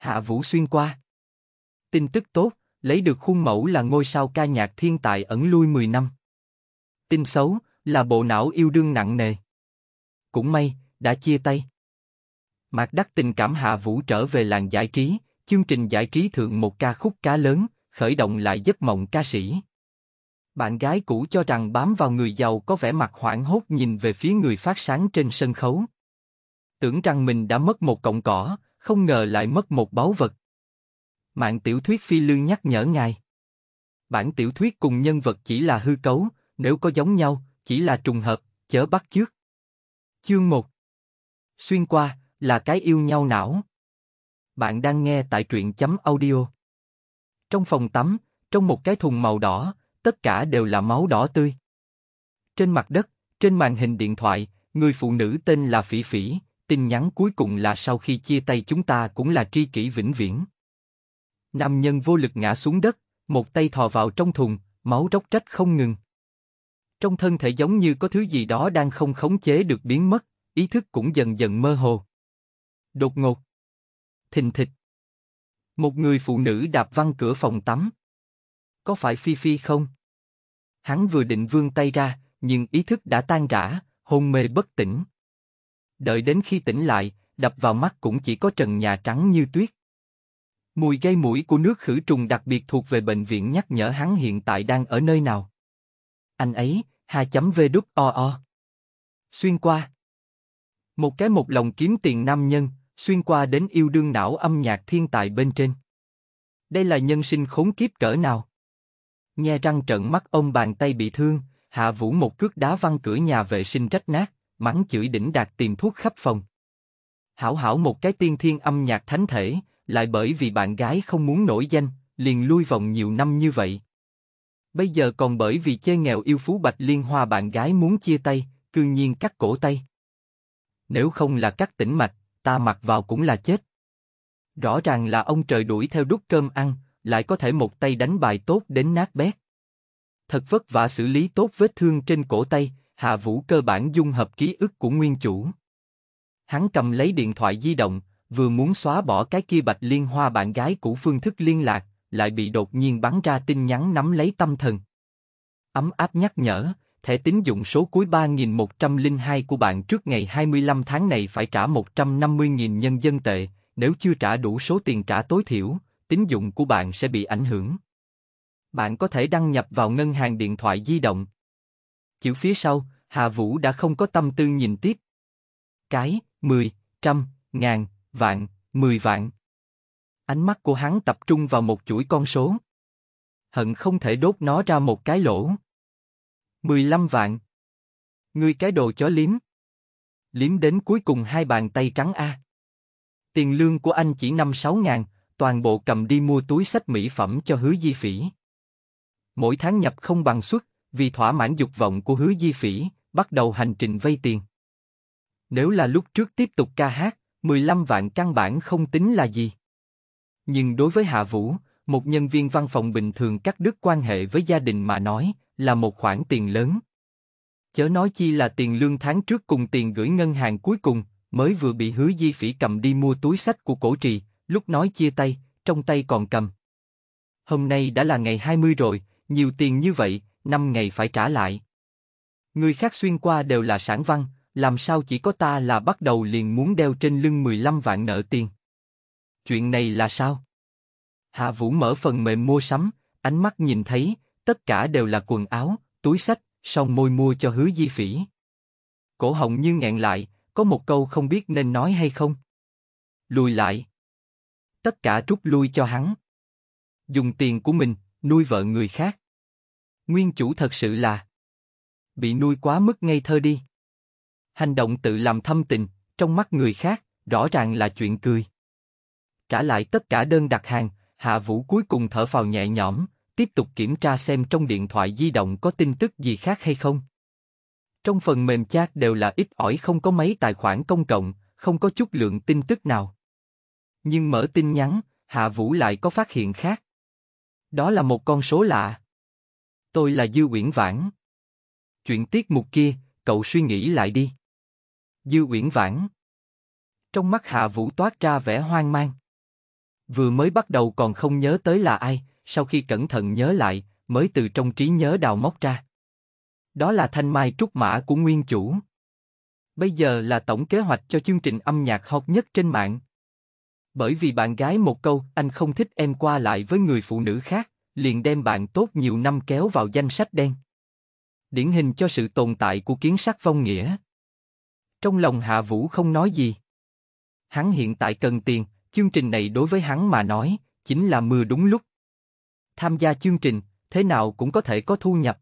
Hạ Vũ xuyên qua. Tin tức tốt, lấy được khuôn mẫu là ngôi sao ca nhạc thiên tài ẩn lui 10 năm. Tin xấu, là bộ não yêu đương nặng nề. Cũng may, đã chia tay. Mạc Đắc tình cảm Hạ Vũ trở về làng giải trí, chương trình giải trí thượng một ca khúc cá lớn, khởi động lại giấc mộng ca sĩ. Bạn gái cũ cho rằng bám vào người giàu có vẻ mặt hoảng hốt nhìn về phía người phát sáng trên sân khấu. Tưởng rằng mình đã mất một cọng cỏ, không ngờ lại mất một báu vật. Mạng tiểu thuyết phi lương nhắc nhở ngài. Bản tiểu thuyết cùng nhân vật chỉ là hư cấu, nếu có giống nhau, chỉ là trùng hợp, chớ bắt chước. Chương 1 Xuyên qua, là cái yêu nhau não. Bạn đang nghe tại truyện chấm audio. Trong phòng tắm, trong một cái thùng màu đỏ, tất cả đều là máu đỏ tươi. Trên mặt đất, trên màn hình điện thoại, người phụ nữ tên là Phỉ Phỉ, Tin nhắn cuối cùng là sau khi chia tay chúng ta cũng là tri kỷ vĩnh viễn. Nam nhân vô lực ngã xuống đất, một tay thò vào trong thùng, máu róc rách không ngừng. Trong thân thể giống như có thứ gì đó đang không khống chế được biến mất, ý thức cũng dần dần mơ hồ. Đột ngột. Thình thịch. Một người phụ nữ đạp văng cửa phòng tắm. Có phải Phi Phi không? Hắn vừa định vươn tay ra, nhưng ý thức đã tan rã, hôn mê bất tỉnh đợi đến khi tỉnh lại, đập vào mắt cũng chỉ có trần nhà trắng như tuyết. Mùi gây mũi của nước khử trùng đặc biệt thuộc về bệnh viện nhắc nhở hắn hiện tại đang ở nơi nào. Anh ấy, 2 o, Xuyên qua. Một cái một lòng kiếm tiền nam nhân, xuyên qua đến yêu đương não âm nhạc thiên tài bên trên. Đây là nhân sinh khốn kiếp cỡ nào? Nghe răng trận mắt ông bàn tay bị thương, Hạ Vũ một cước đá văng cửa nhà vệ sinh trách nát mắng chửi đỉnh đạt tìm thuốc khắp phòng. Hảo hảo một cái tiên thiên âm nhạc thánh thể, lại bởi vì bạn gái không muốn nổi danh, liền lui vòng nhiều năm như vậy. Bây giờ còn bởi vì chê nghèo yêu phú bạch liên hoa bạn gái muốn chia tay, cương nhiên cắt cổ tay. Nếu không là cắt tĩnh mạch, ta mặc vào cũng là chết. Rõ ràng là ông trời đuổi theo đút cơm ăn, lại có thể một tay đánh bài tốt đến nát bét. Thật vất vả xử lý tốt vết thương trên cổ tay, Hạ Vũ cơ bản dung hợp ký ức của nguyên chủ. Hắn cầm lấy điện thoại di động, vừa muốn xóa bỏ cái kia bạch liên hoa bạn gái của phương thức liên lạc, lại bị đột nhiên bắn ra tin nhắn nắm lấy tâm thần. Ấm áp nhắc nhở, thẻ tín dụng số cuối 3102 của bạn trước ngày 25 tháng này phải trả 150.000 nhân dân tệ, nếu chưa trả đủ số tiền trả tối thiểu, tín dụng của bạn sẽ bị ảnh hưởng. Bạn có thể đăng nhập vào ngân hàng điện thoại di động, Chữ phía sau, Hà Vũ đã không có tâm tư nhìn tiếp. Cái, mười, trăm, ngàn, vạn, mười vạn. Ánh mắt của hắn tập trung vào một chuỗi con số. Hận không thể đốt nó ra một cái lỗ. Mười lăm vạn. Ngươi cái đồ chó liếm. Liếm đến cuối cùng hai bàn tay trắng a. Tiền lương của anh chỉ năm sáu ngàn, toàn bộ cầm đi mua túi sách mỹ phẩm cho hứa di phỉ. Mỗi tháng nhập không bằng suất, vì thỏa mãn dục vọng của hứa di phỉ, bắt đầu hành trình vay tiền. Nếu là lúc trước tiếp tục ca hát, 15 vạn căn bản không tính là gì. Nhưng đối với Hạ Vũ, một nhân viên văn phòng bình thường cắt đứt quan hệ với gia đình mà nói, là một khoản tiền lớn. Chớ nói chi là tiền lương tháng trước cùng tiền gửi ngân hàng cuối cùng, mới vừa bị hứa di phỉ cầm đi mua túi sách của cổ trì, lúc nói chia tay, trong tay còn cầm. Hôm nay đã là ngày 20 rồi, nhiều tiền như vậy, năm ngày phải trả lại. Người khác xuyên qua đều là sản văn, làm sao chỉ có ta là bắt đầu liền muốn đeo trên lưng 15 vạn nợ tiền. Chuyện này là sao? Hạ Vũ mở phần mềm mua sắm, ánh mắt nhìn thấy, tất cả đều là quần áo, túi sách, song môi mua cho hứa di phỉ. Cổ họng như ngẹn lại, có một câu không biết nên nói hay không. Lùi lại. Tất cả rút lui cho hắn. Dùng tiền của mình, nuôi vợ người khác. Nguyên chủ thật sự là bị nuôi quá mức ngây thơ đi. Hành động tự làm thâm tình, trong mắt người khác, rõ ràng là chuyện cười. Trả lại tất cả đơn đặt hàng, Hạ Vũ cuối cùng thở phào nhẹ nhõm, tiếp tục kiểm tra xem trong điện thoại di động có tin tức gì khác hay không. Trong phần mềm chat đều là ít ỏi không có mấy tài khoản công cộng, không có chút lượng tin tức nào. Nhưng mở tin nhắn, Hạ Vũ lại có phát hiện khác. Đó là một con số lạ tôi là Dư Uyển Vãn. Chuyện tiết mục kia, cậu suy nghĩ lại đi. Dư Uyển Vãn. Trong mắt Hạ Vũ toát ra vẻ hoang mang. Vừa mới bắt đầu còn không nhớ tới là ai, sau khi cẩn thận nhớ lại, mới từ trong trí nhớ đào móc ra. Đó là thanh mai trúc mã của nguyên chủ. Bây giờ là tổng kế hoạch cho chương trình âm nhạc hot nhất trên mạng. Bởi vì bạn gái một câu, anh không thích em qua lại với người phụ nữ khác liền đem bạn tốt nhiều năm kéo vào danh sách đen. Điển hình cho sự tồn tại của kiến sắc vong nghĩa. Trong lòng Hạ Vũ không nói gì. Hắn hiện tại cần tiền, chương trình này đối với hắn mà nói, chính là mưa đúng lúc. Tham gia chương trình, thế nào cũng có thể có thu nhập.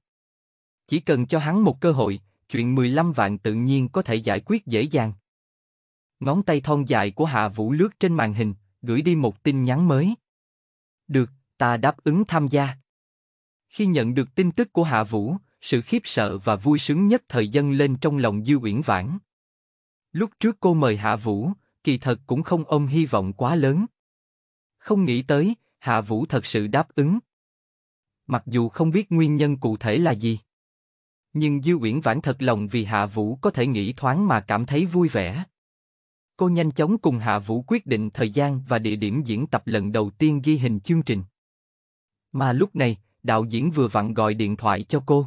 Chỉ cần cho hắn một cơ hội, chuyện 15 vạn tự nhiên có thể giải quyết dễ dàng. Ngón tay thon dài của Hạ Vũ lướt trên màn hình, gửi đi một tin nhắn mới. Được, ta đáp ứng tham gia. Khi nhận được tin tức của Hạ Vũ, sự khiếp sợ và vui sướng nhất thời dân lên trong lòng Dư Uyển Vãn. Lúc trước cô mời Hạ Vũ, kỳ thật cũng không ôm hy vọng quá lớn. Không nghĩ tới, Hạ Vũ thật sự đáp ứng. Mặc dù không biết nguyên nhân cụ thể là gì, nhưng Dư Uyển Vãn thật lòng vì Hạ Vũ có thể nghĩ thoáng mà cảm thấy vui vẻ. Cô nhanh chóng cùng Hạ Vũ quyết định thời gian và địa điểm diễn tập lần đầu tiên ghi hình chương trình. Mà lúc này, đạo diễn vừa vặn gọi điện thoại cho cô.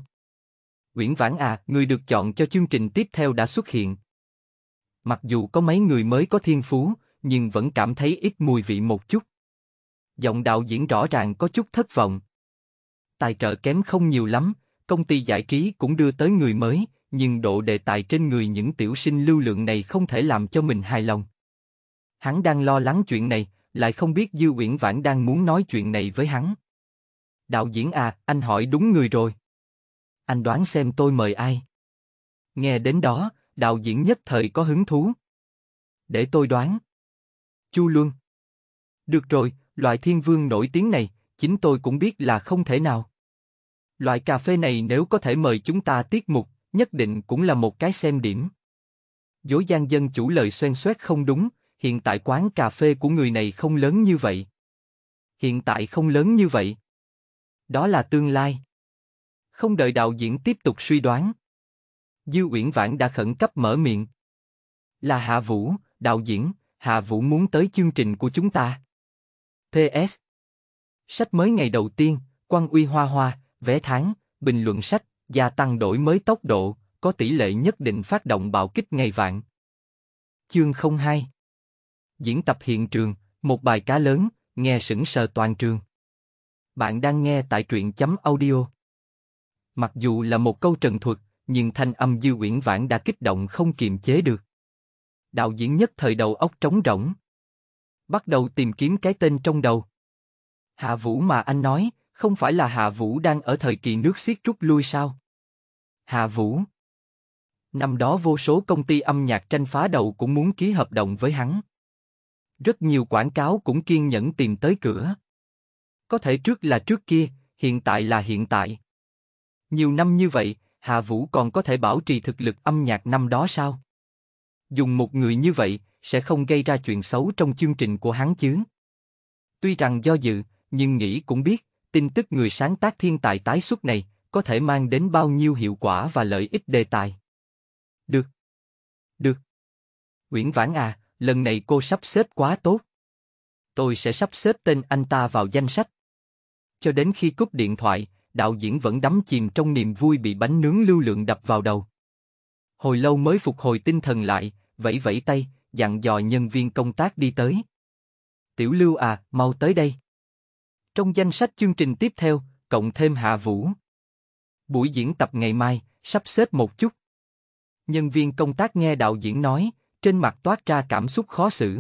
Nguyễn Vãn à, người được chọn cho chương trình tiếp theo đã xuất hiện. Mặc dù có mấy người mới có thiên phú, nhưng vẫn cảm thấy ít mùi vị một chút. Giọng đạo diễn rõ ràng có chút thất vọng. Tài trợ kém không nhiều lắm, công ty giải trí cũng đưa tới người mới, nhưng độ đề tài trên người những tiểu sinh lưu lượng này không thể làm cho mình hài lòng. Hắn đang lo lắng chuyện này, lại không biết Dư Uyển Vãn đang muốn nói chuyện này với hắn. Đạo diễn à, anh hỏi đúng người rồi. Anh đoán xem tôi mời ai? Nghe đến đó, đạo diễn nhất thời có hứng thú. Để tôi đoán. Chu Luân. Được rồi, loại thiên vương nổi tiếng này, chính tôi cũng biết là không thể nào. Loại cà phê này nếu có thể mời chúng ta tiết mục, nhất định cũng là một cái xem điểm. Dối gian dân chủ lời xoen xoét không đúng, hiện tại quán cà phê của người này không lớn như vậy. Hiện tại không lớn như vậy. Đó là tương lai. Không đợi đạo diễn tiếp tục suy đoán. Dư Uyển Vãn đã khẩn cấp mở miệng. Là Hạ Vũ, đạo diễn, Hạ Vũ muốn tới chương trình của chúng ta. T S. Sách mới ngày đầu tiên, quan Uy Hoa Hoa, vé tháng, bình luận sách, gia tăng đổi mới tốc độ, có tỷ lệ nhất định phát động bạo kích ngày vạn. Chương 02 Diễn tập hiện trường, một bài cá lớn, nghe sững sờ toàn trường. Bạn đang nghe tại truyện chấm audio. Mặc dù là một câu trần thuật, nhưng thanh âm Dư Uyển Vãn đã kích động không kiềm chế được. Đạo diễn nhất thời đầu óc trống rỗng. Bắt đầu tìm kiếm cái tên trong đầu. Hạ Vũ mà anh nói, không phải là Hạ Vũ đang ở thời kỳ nước xiết rút lui sao? Hạ Vũ Năm đó vô số công ty âm nhạc tranh phá đầu cũng muốn ký hợp đồng với hắn. Rất nhiều quảng cáo cũng kiên nhẫn tìm tới cửa có thể trước là trước kia, hiện tại là hiện tại. Nhiều năm như vậy, hà Vũ còn có thể bảo trì thực lực âm nhạc năm đó sao? Dùng một người như vậy, sẽ không gây ra chuyện xấu trong chương trình của hắn chứ? Tuy rằng do dự, nhưng nghĩ cũng biết, tin tức người sáng tác thiên tài tái xuất này có thể mang đến bao nhiêu hiệu quả và lợi ích đề tài. Được. Được. Nguyễn Vãn à, lần này cô sắp xếp quá tốt. Tôi sẽ sắp xếp tên anh ta vào danh sách. Cho đến khi cúp điện thoại, đạo diễn vẫn đắm chìm trong niềm vui bị bánh nướng lưu lượng đập vào đầu. Hồi lâu mới phục hồi tinh thần lại, vẫy vẫy tay, dặn dò nhân viên công tác đi tới. Tiểu Lưu à, mau tới đây. Trong danh sách chương trình tiếp theo, cộng thêm Hạ Vũ. Buổi diễn tập ngày mai, sắp xếp một chút. Nhân viên công tác nghe đạo diễn nói, trên mặt toát ra cảm xúc khó xử.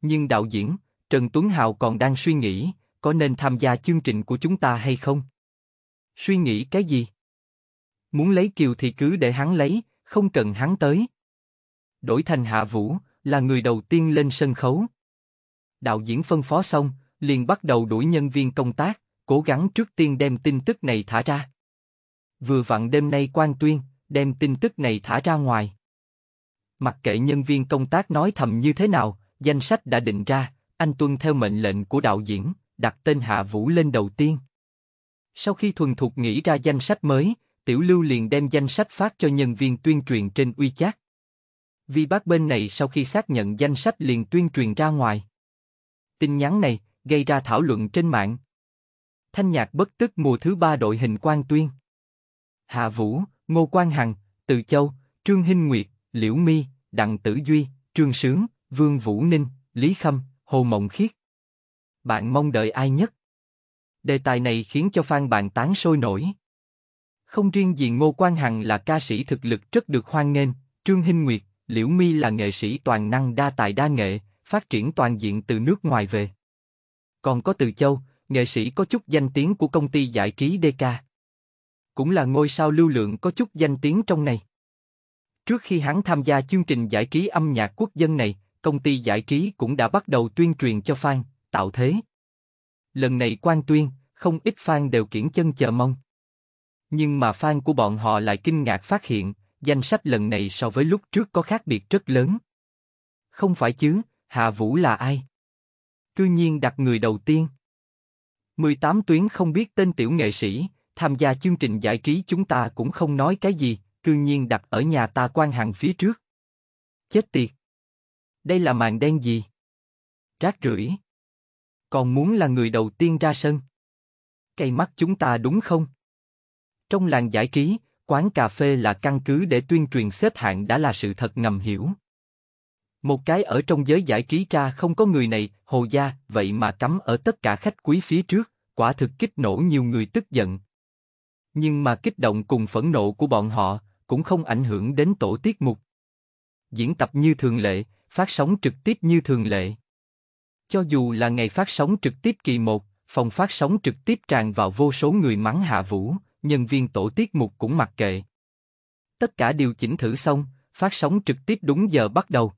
Nhưng đạo diễn, Trần Tuấn Hào còn đang suy nghĩ, có nên tham gia chương trình của chúng ta hay không? Suy nghĩ cái gì? Muốn lấy Kiều thì cứ để hắn lấy, không cần hắn tới. Đổi thành Hạ Vũ, là người đầu tiên lên sân khấu. Đạo diễn phân phó xong, liền bắt đầu đuổi nhân viên công tác, cố gắng trước tiên đem tin tức này thả ra. Vừa vặn đêm nay quan tuyên, đem tin tức này thả ra ngoài. Mặc kệ nhân viên công tác nói thầm như thế nào, danh sách đã định ra, anh tuân theo mệnh lệnh của đạo diễn đặt tên Hạ Vũ lên đầu tiên. Sau khi thuần thục nghĩ ra danh sách mới, Tiểu Lưu liền đem danh sách phát cho nhân viên tuyên truyền trên uy chat. Vì bác bên này sau khi xác nhận danh sách liền tuyên truyền ra ngoài. Tin nhắn này gây ra thảo luận trên mạng. Thanh nhạc bất tức mùa thứ ba đội hình quan tuyên. Hạ Vũ, Ngô Quang Hằng, Từ Châu, Trương Hinh Nguyệt, Liễu Mi, Đặng Tử Duy, Trương Sướng, Vương Vũ Ninh, Lý Khâm, Hồ Mộng Khiết. Bạn mong đợi ai nhất? Đề tài này khiến cho fan bạn tán sôi nổi. Không riêng gì Ngô Quang Hằng là ca sĩ thực lực rất được hoan nghênh, Trương Hinh Nguyệt, Liễu My là nghệ sĩ toàn năng đa tài đa nghệ, phát triển toàn diện từ nước ngoài về. Còn có Từ Châu, nghệ sĩ có chút danh tiếng của công ty giải trí DK. Cũng là ngôi sao lưu lượng có chút danh tiếng trong này. Trước khi hắn tham gia chương trình giải trí âm nhạc quốc dân này, công ty giải trí cũng đã bắt đầu tuyên truyền cho fan, tạo thế. Lần này quan tuyên, không ít fan đều kiển chân chờ mong. Nhưng mà fan của bọn họ lại kinh ngạc phát hiện, danh sách lần này so với lúc trước có khác biệt rất lớn. Không phải chứ, Hạ Vũ là ai? Cư nhiên đặt người đầu tiên. 18 tuyến không biết tên tiểu nghệ sĩ, tham gia chương trình giải trí chúng ta cũng không nói cái gì, cư nhiên đặt ở nhà ta quan hàng phía trước. Chết tiệt! Đây là màn đen gì? Rác rưởi! còn muốn là người đầu tiên ra sân. Cây mắt chúng ta đúng không? Trong làng giải trí, quán cà phê là căn cứ để tuyên truyền xếp hạng đã là sự thật ngầm hiểu. Một cái ở trong giới giải trí ra không có người này, hồ gia, vậy mà cắm ở tất cả khách quý phía trước, quả thực kích nổ nhiều người tức giận. Nhưng mà kích động cùng phẫn nộ của bọn họ cũng không ảnh hưởng đến tổ tiết mục. Diễn tập như thường lệ, phát sóng trực tiếp như thường lệ. Cho dù là ngày phát sóng trực tiếp kỳ 1, phòng phát sóng trực tiếp tràn vào vô số người mắng Hạ Vũ, nhân viên tổ tiết mục cũng mặc kệ. Tất cả điều chỉnh thử xong, phát sóng trực tiếp đúng giờ bắt đầu.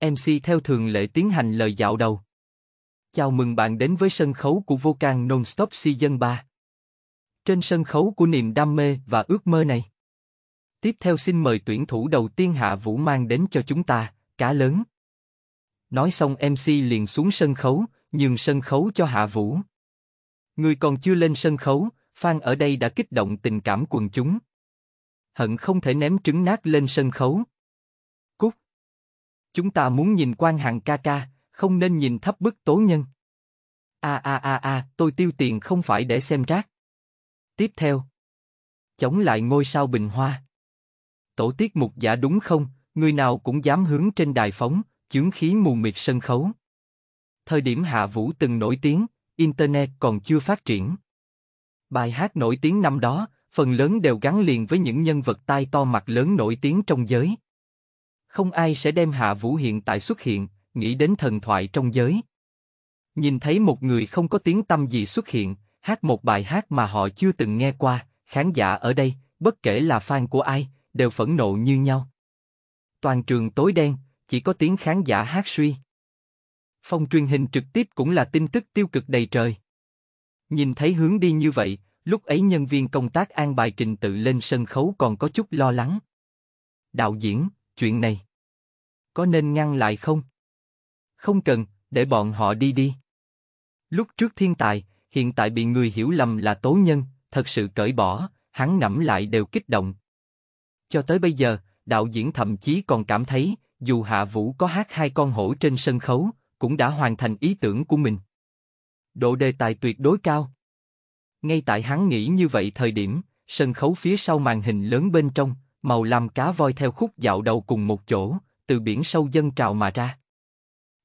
MC theo thường lệ tiến hành lời dạo đầu. Chào mừng bạn đến với sân khấu của Vô Can Nonstop Season 3. Trên sân khấu của niềm đam mê và ước mơ này. Tiếp theo xin mời tuyển thủ đầu tiên Hạ Vũ mang đến cho chúng ta, cá lớn. Nói xong MC liền xuống sân khấu, nhường sân khấu cho Hạ Vũ. Người còn chưa lên sân khấu, Phan ở đây đã kích động tình cảm quần chúng. Hận không thể ném trứng nát lên sân khấu. Cút! Chúng ta muốn nhìn quan hàng ca ca, không nên nhìn thấp bức tố nhân. A a a a, tôi tiêu tiền không phải để xem rác. Tiếp theo. Chống lại ngôi sao bình hoa. Tổ tiết mục giả đúng không, người nào cũng dám hướng trên đài phóng, chướng khí mù mịt sân khấu. Thời điểm Hạ Vũ từng nổi tiếng, Internet còn chưa phát triển. Bài hát nổi tiếng năm đó, phần lớn đều gắn liền với những nhân vật tai to mặt lớn nổi tiếng trong giới. Không ai sẽ đem Hạ Vũ hiện tại xuất hiện, nghĩ đến thần thoại trong giới. Nhìn thấy một người không có tiếng tâm gì xuất hiện, hát một bài hát mà họ chưa từng nghe qua, khán giả ở đây, bất kể là fan của ai, đều phẫn nộ như nhau. Toàn trường tối đen, chỉ có tiếng khán giả hát suy. Phong truyền hình trực tiếp cũng là tin tức tiêu cực đầy trời. Nhìn thấy hướng đi như vậy, lúc ấy nhân viên công tác an bài trình tự lên sân khấu còn có chút lo lắng. Đạo diễn, chuyện này, có nên ngăn lại không? Không cần, để bọn họ đi đi. Lúc trước thiên tài, hiện tại bị người hiểu lầm là tố nhân, thật sự cởi bỏ, hắn ngẫm lại đều kích động. Cho tới bây giờ, đạo diễn thậm chí còn cảm thấy dù Hạ Vũ có hát hai con hổ trên sân khấu, cũng đã hoàn thành ý tưởng của mình. Độ đề tài tuyệt đối cao. Ngay tại hắn nghĩ như vậy thời điểm, sân khấu phía sau màn hình lớn bên trong, màu lam cá voi theo khúc dạo đầu cùng một chỗ, từ biển sâu dân trào mà ra.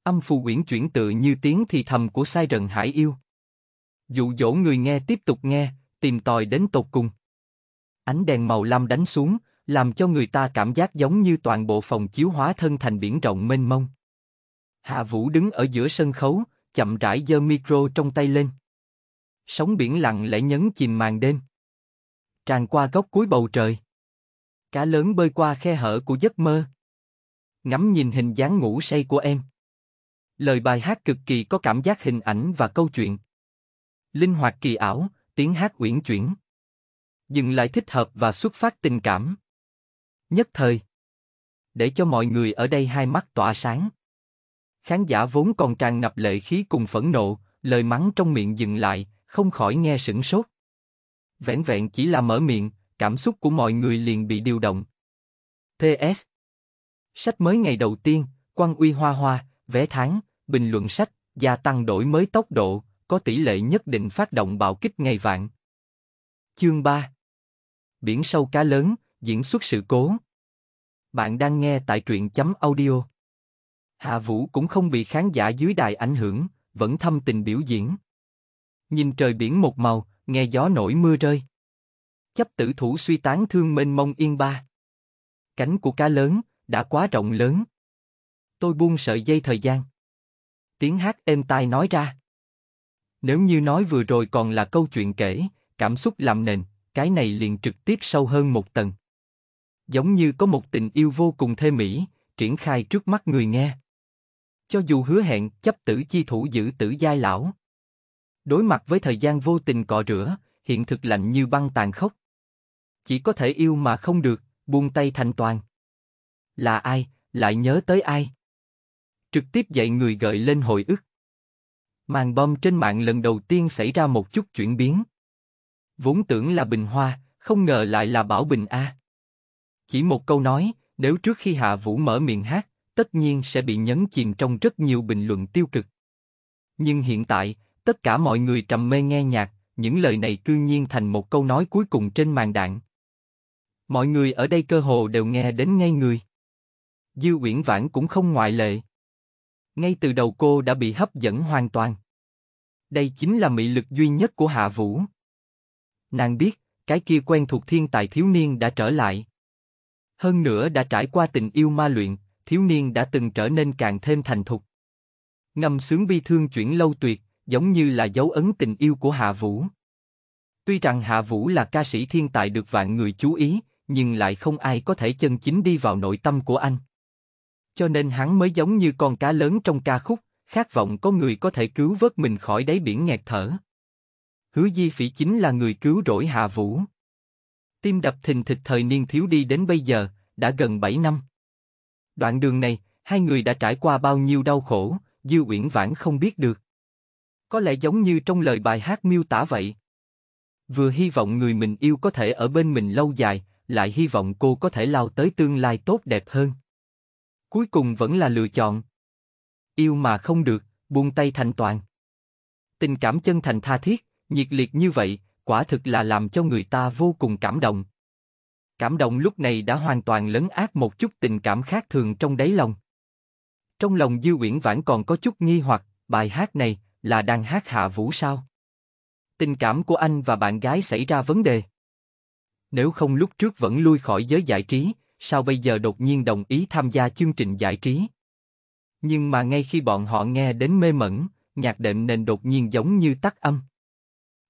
Âm phù uyển chuyển tự như tiếng thì thầm của sai rần hải yêu. Dụ dỗ người nghe tiếp tục nghe, tìm tòi đến tột cùng. Ánh đèn màu lam đánh xuống, làm cho người ta cảm giác giống như toàn bộ phòng chiếu hóa thân thành biển rộng mênh mông. Hạ Vũ đứng ở giữa sân khấu, chậm rãi giơ micro trong tay lên. Sóng biển lặng lẽ nhấn chìm màn đêm. Tràn qua góc cuối bầu trời. Cá lớn bơi qua khe hở của giấc mơ. Ngắm nhìn hình dáng ngủ say của em. Lời bài hát cực kỳ có cảm giác hình ảnh và câu chuyện. Linh hoạt kỳ ảo, tiếng hát uyển chuyển. Dừng lại thích hợp và xuất phát tình cảm. Nhất thời. Để cho mọi người ở đây hai mắt tỏa sáng. Khán giả vốn còn tràn ngập lệ khí cùng phẫn nộ, lời mắng trong miệng dừng lại, không khỏi nghe sững sốt. Vẹn vẹn chỉ là mở miệng, cảm xúc của mọi người liền bị điều động. PS Sách mới ngày đầu tiên, Quan Uy Hoa Hoa, vé tháng, bình luận sách, gia tăng đổi mới tốc độ, có tỷ lệ nhất định phát động bạo kích ngày vạn. Chương 3 Biển sâu cá lớn, diễn xuất sự cố bạn đang nghe tại truyện chấm audio. Hạ Vũ cũng không bị khán giả dưới đài ảnh hưởng, vẫn thâm tình biểu diễn. Nhìn trời biển một màu, nghe gió nổi mưa rơi. Chấp tử thủ suy tán thương mênh mông yên ba. Cánh của cá lớn, đã quá rộng lớn. Tôi buông sợi dây thời gian. Tiếng hát êm tai nói ra. Nếu như nói vừa rồi còn là câu chuyện kể, cảm xúc làm nền, cái này liền trực tiếp sâu hơn một tầng giống như có một tình yêu vô cùng thê mỹ, triển khai trước mắt người nghe. Cho dù hứa hẹn chấp tử chi thủ giữ tử giai lão. Đối mặt với thời gian vô tình cọ rửa, hiện thực lạnh như băng tàn khốc. Chỉ có thể yêu mà không được, buông tay thành toàn. Là ai, lại nhớ tới ai? Trực tiếp dạy người gợi lên hồi ức. Màn bom trên mạng lần đầu tiên xảy ra một chút chuyển biến. Vốn tưởng là bình hoa, không ngờ lại là bảo bình A. Chỉ một câu nói, nếu trước khi Hạ Vũ mở miệng hát, tất nhiên sẽ bị nhấn chìm trong rất nhiều bình luận tiêu cực. Nhưng hiện tại, tất cả mọi người trầm mê nghe nhạc, những lời này cư nhiên thành một câu nói cuối cùng trên màn đạn. Mọi người ở đây cơ hồ đều nghe đến ngay người. Dư Uyển Vãn cũng không ngoại lệ. Ngay từ đầu cô đã bị hấp dẫn hoàn toàn. Đây chính là mị lực duy nhất của Hạ Vũ. Nàng biết, cái kia quen thuộc thiên tài thiếu niên đã trở lại. Hơn nữa đã trải qua tình yêu ma luyện, thiếu niên đã từng trở nên càng thêm thành thục. Ngâm sướng bi thương chuyển lâu tuyệt, giống như là dấu ấn tình yêu của Hạ Vũ. Tuy rằng Hạ Vũ là ca sĩ thiên tài được vạn người chú ý, nhưng lại không ai có thể chân chính đi vào nội tâm của anh. Cho nên hắn mới giống như con cá lớn trong ca khúc, khát vọng có người có thể cứu vớt mình khỏi đáy biển nghẹt thở. Hứa Di Phỉ chính là người cứu rỗi Hạ Vũ. Tim đập thình thịch thời niên thiếu đi đến bây giờ, đã gần 7 năm. Đoạn đường này, hai người đã trải qua bao nhiêu đau khổ, Dư Uyển Vãn không biết được. Có lẽ giống như trong lời bài hát miêu tả vậy. Vừa hy vọng người mình yêu có thể ở bên mình lâu dài, lại hy vọng cô có thể lao tới tương lai tốt đẹp hơn. Cuối cùng vẫn là lựa chọn. Yêu mà không được, buông tay thành toàn. Tình cảm chân thành tha thiết, nhiệt liệt như vậy, quả thực là làm cho người ta vô cùng cảm động. Cảm động lúc này đã hoàn toàn lấn át một chút tình cảm khác thường trong đáy lòng. Trong lòng Dư Uyển Vãn còn có chút nghi hoặc, bài hát này là đang hát hạ vũ sao? Tình cảm của anh và bạn gái xảy ra vấn đề. Nếu không lúc trước vẫn lui khỏi giới giải trí, sao bây giờ đột nhiên đồng ý tham gia chương trình giải trí? Nhưng mà ngay khi bọn họ nghe đến mê mẩn, nhạc đệm nền đột nhiên giống như tắt âm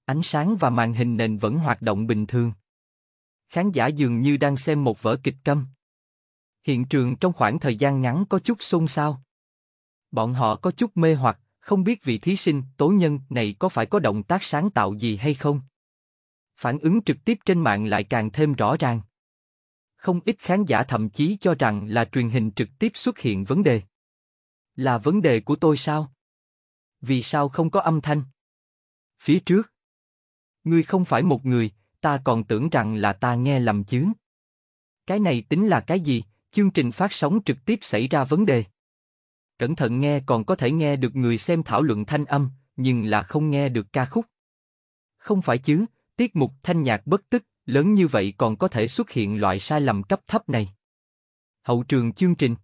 ánh sáng và màn hình nền vẫn hoạt động bình thường. Khán giả dường như đang xem một vở kịch câm. Hiện trường trong khoảng thời gian ngắn có chút xôn xao. Bọn họ có chút mê hoặc, không biết vị thí sinh, tố nhân này có phải có động tác sáng tạo gì hay không. Phản ứng trực tiếp trên mạng lại càng thêm rõ ràng. Không ít khán giả thậm chí cho rằng là truyền hình trực tiếp xuất hiện vấn đề. Là vấn đề của tôi sao? Vì sao không có âm thanh? Phía trước Ngươi không phải một người, ta còn tưởng rằng là ta nghe lầm chứ. Cái này tính là cái gì? Chương trình phát sóng trực tiếp xảy ra vấn đề. Cẩn thận nghe còn có thể nghe được người xem thảo luận thanh âm, nhưng là không nghe được ca khúc. Không phải chứ, tiết mục thanh nhạc bất tức, lớn như vậy còn có thể xuất hiện loại sai lầm cấp thấp này. Hậu trường chương trình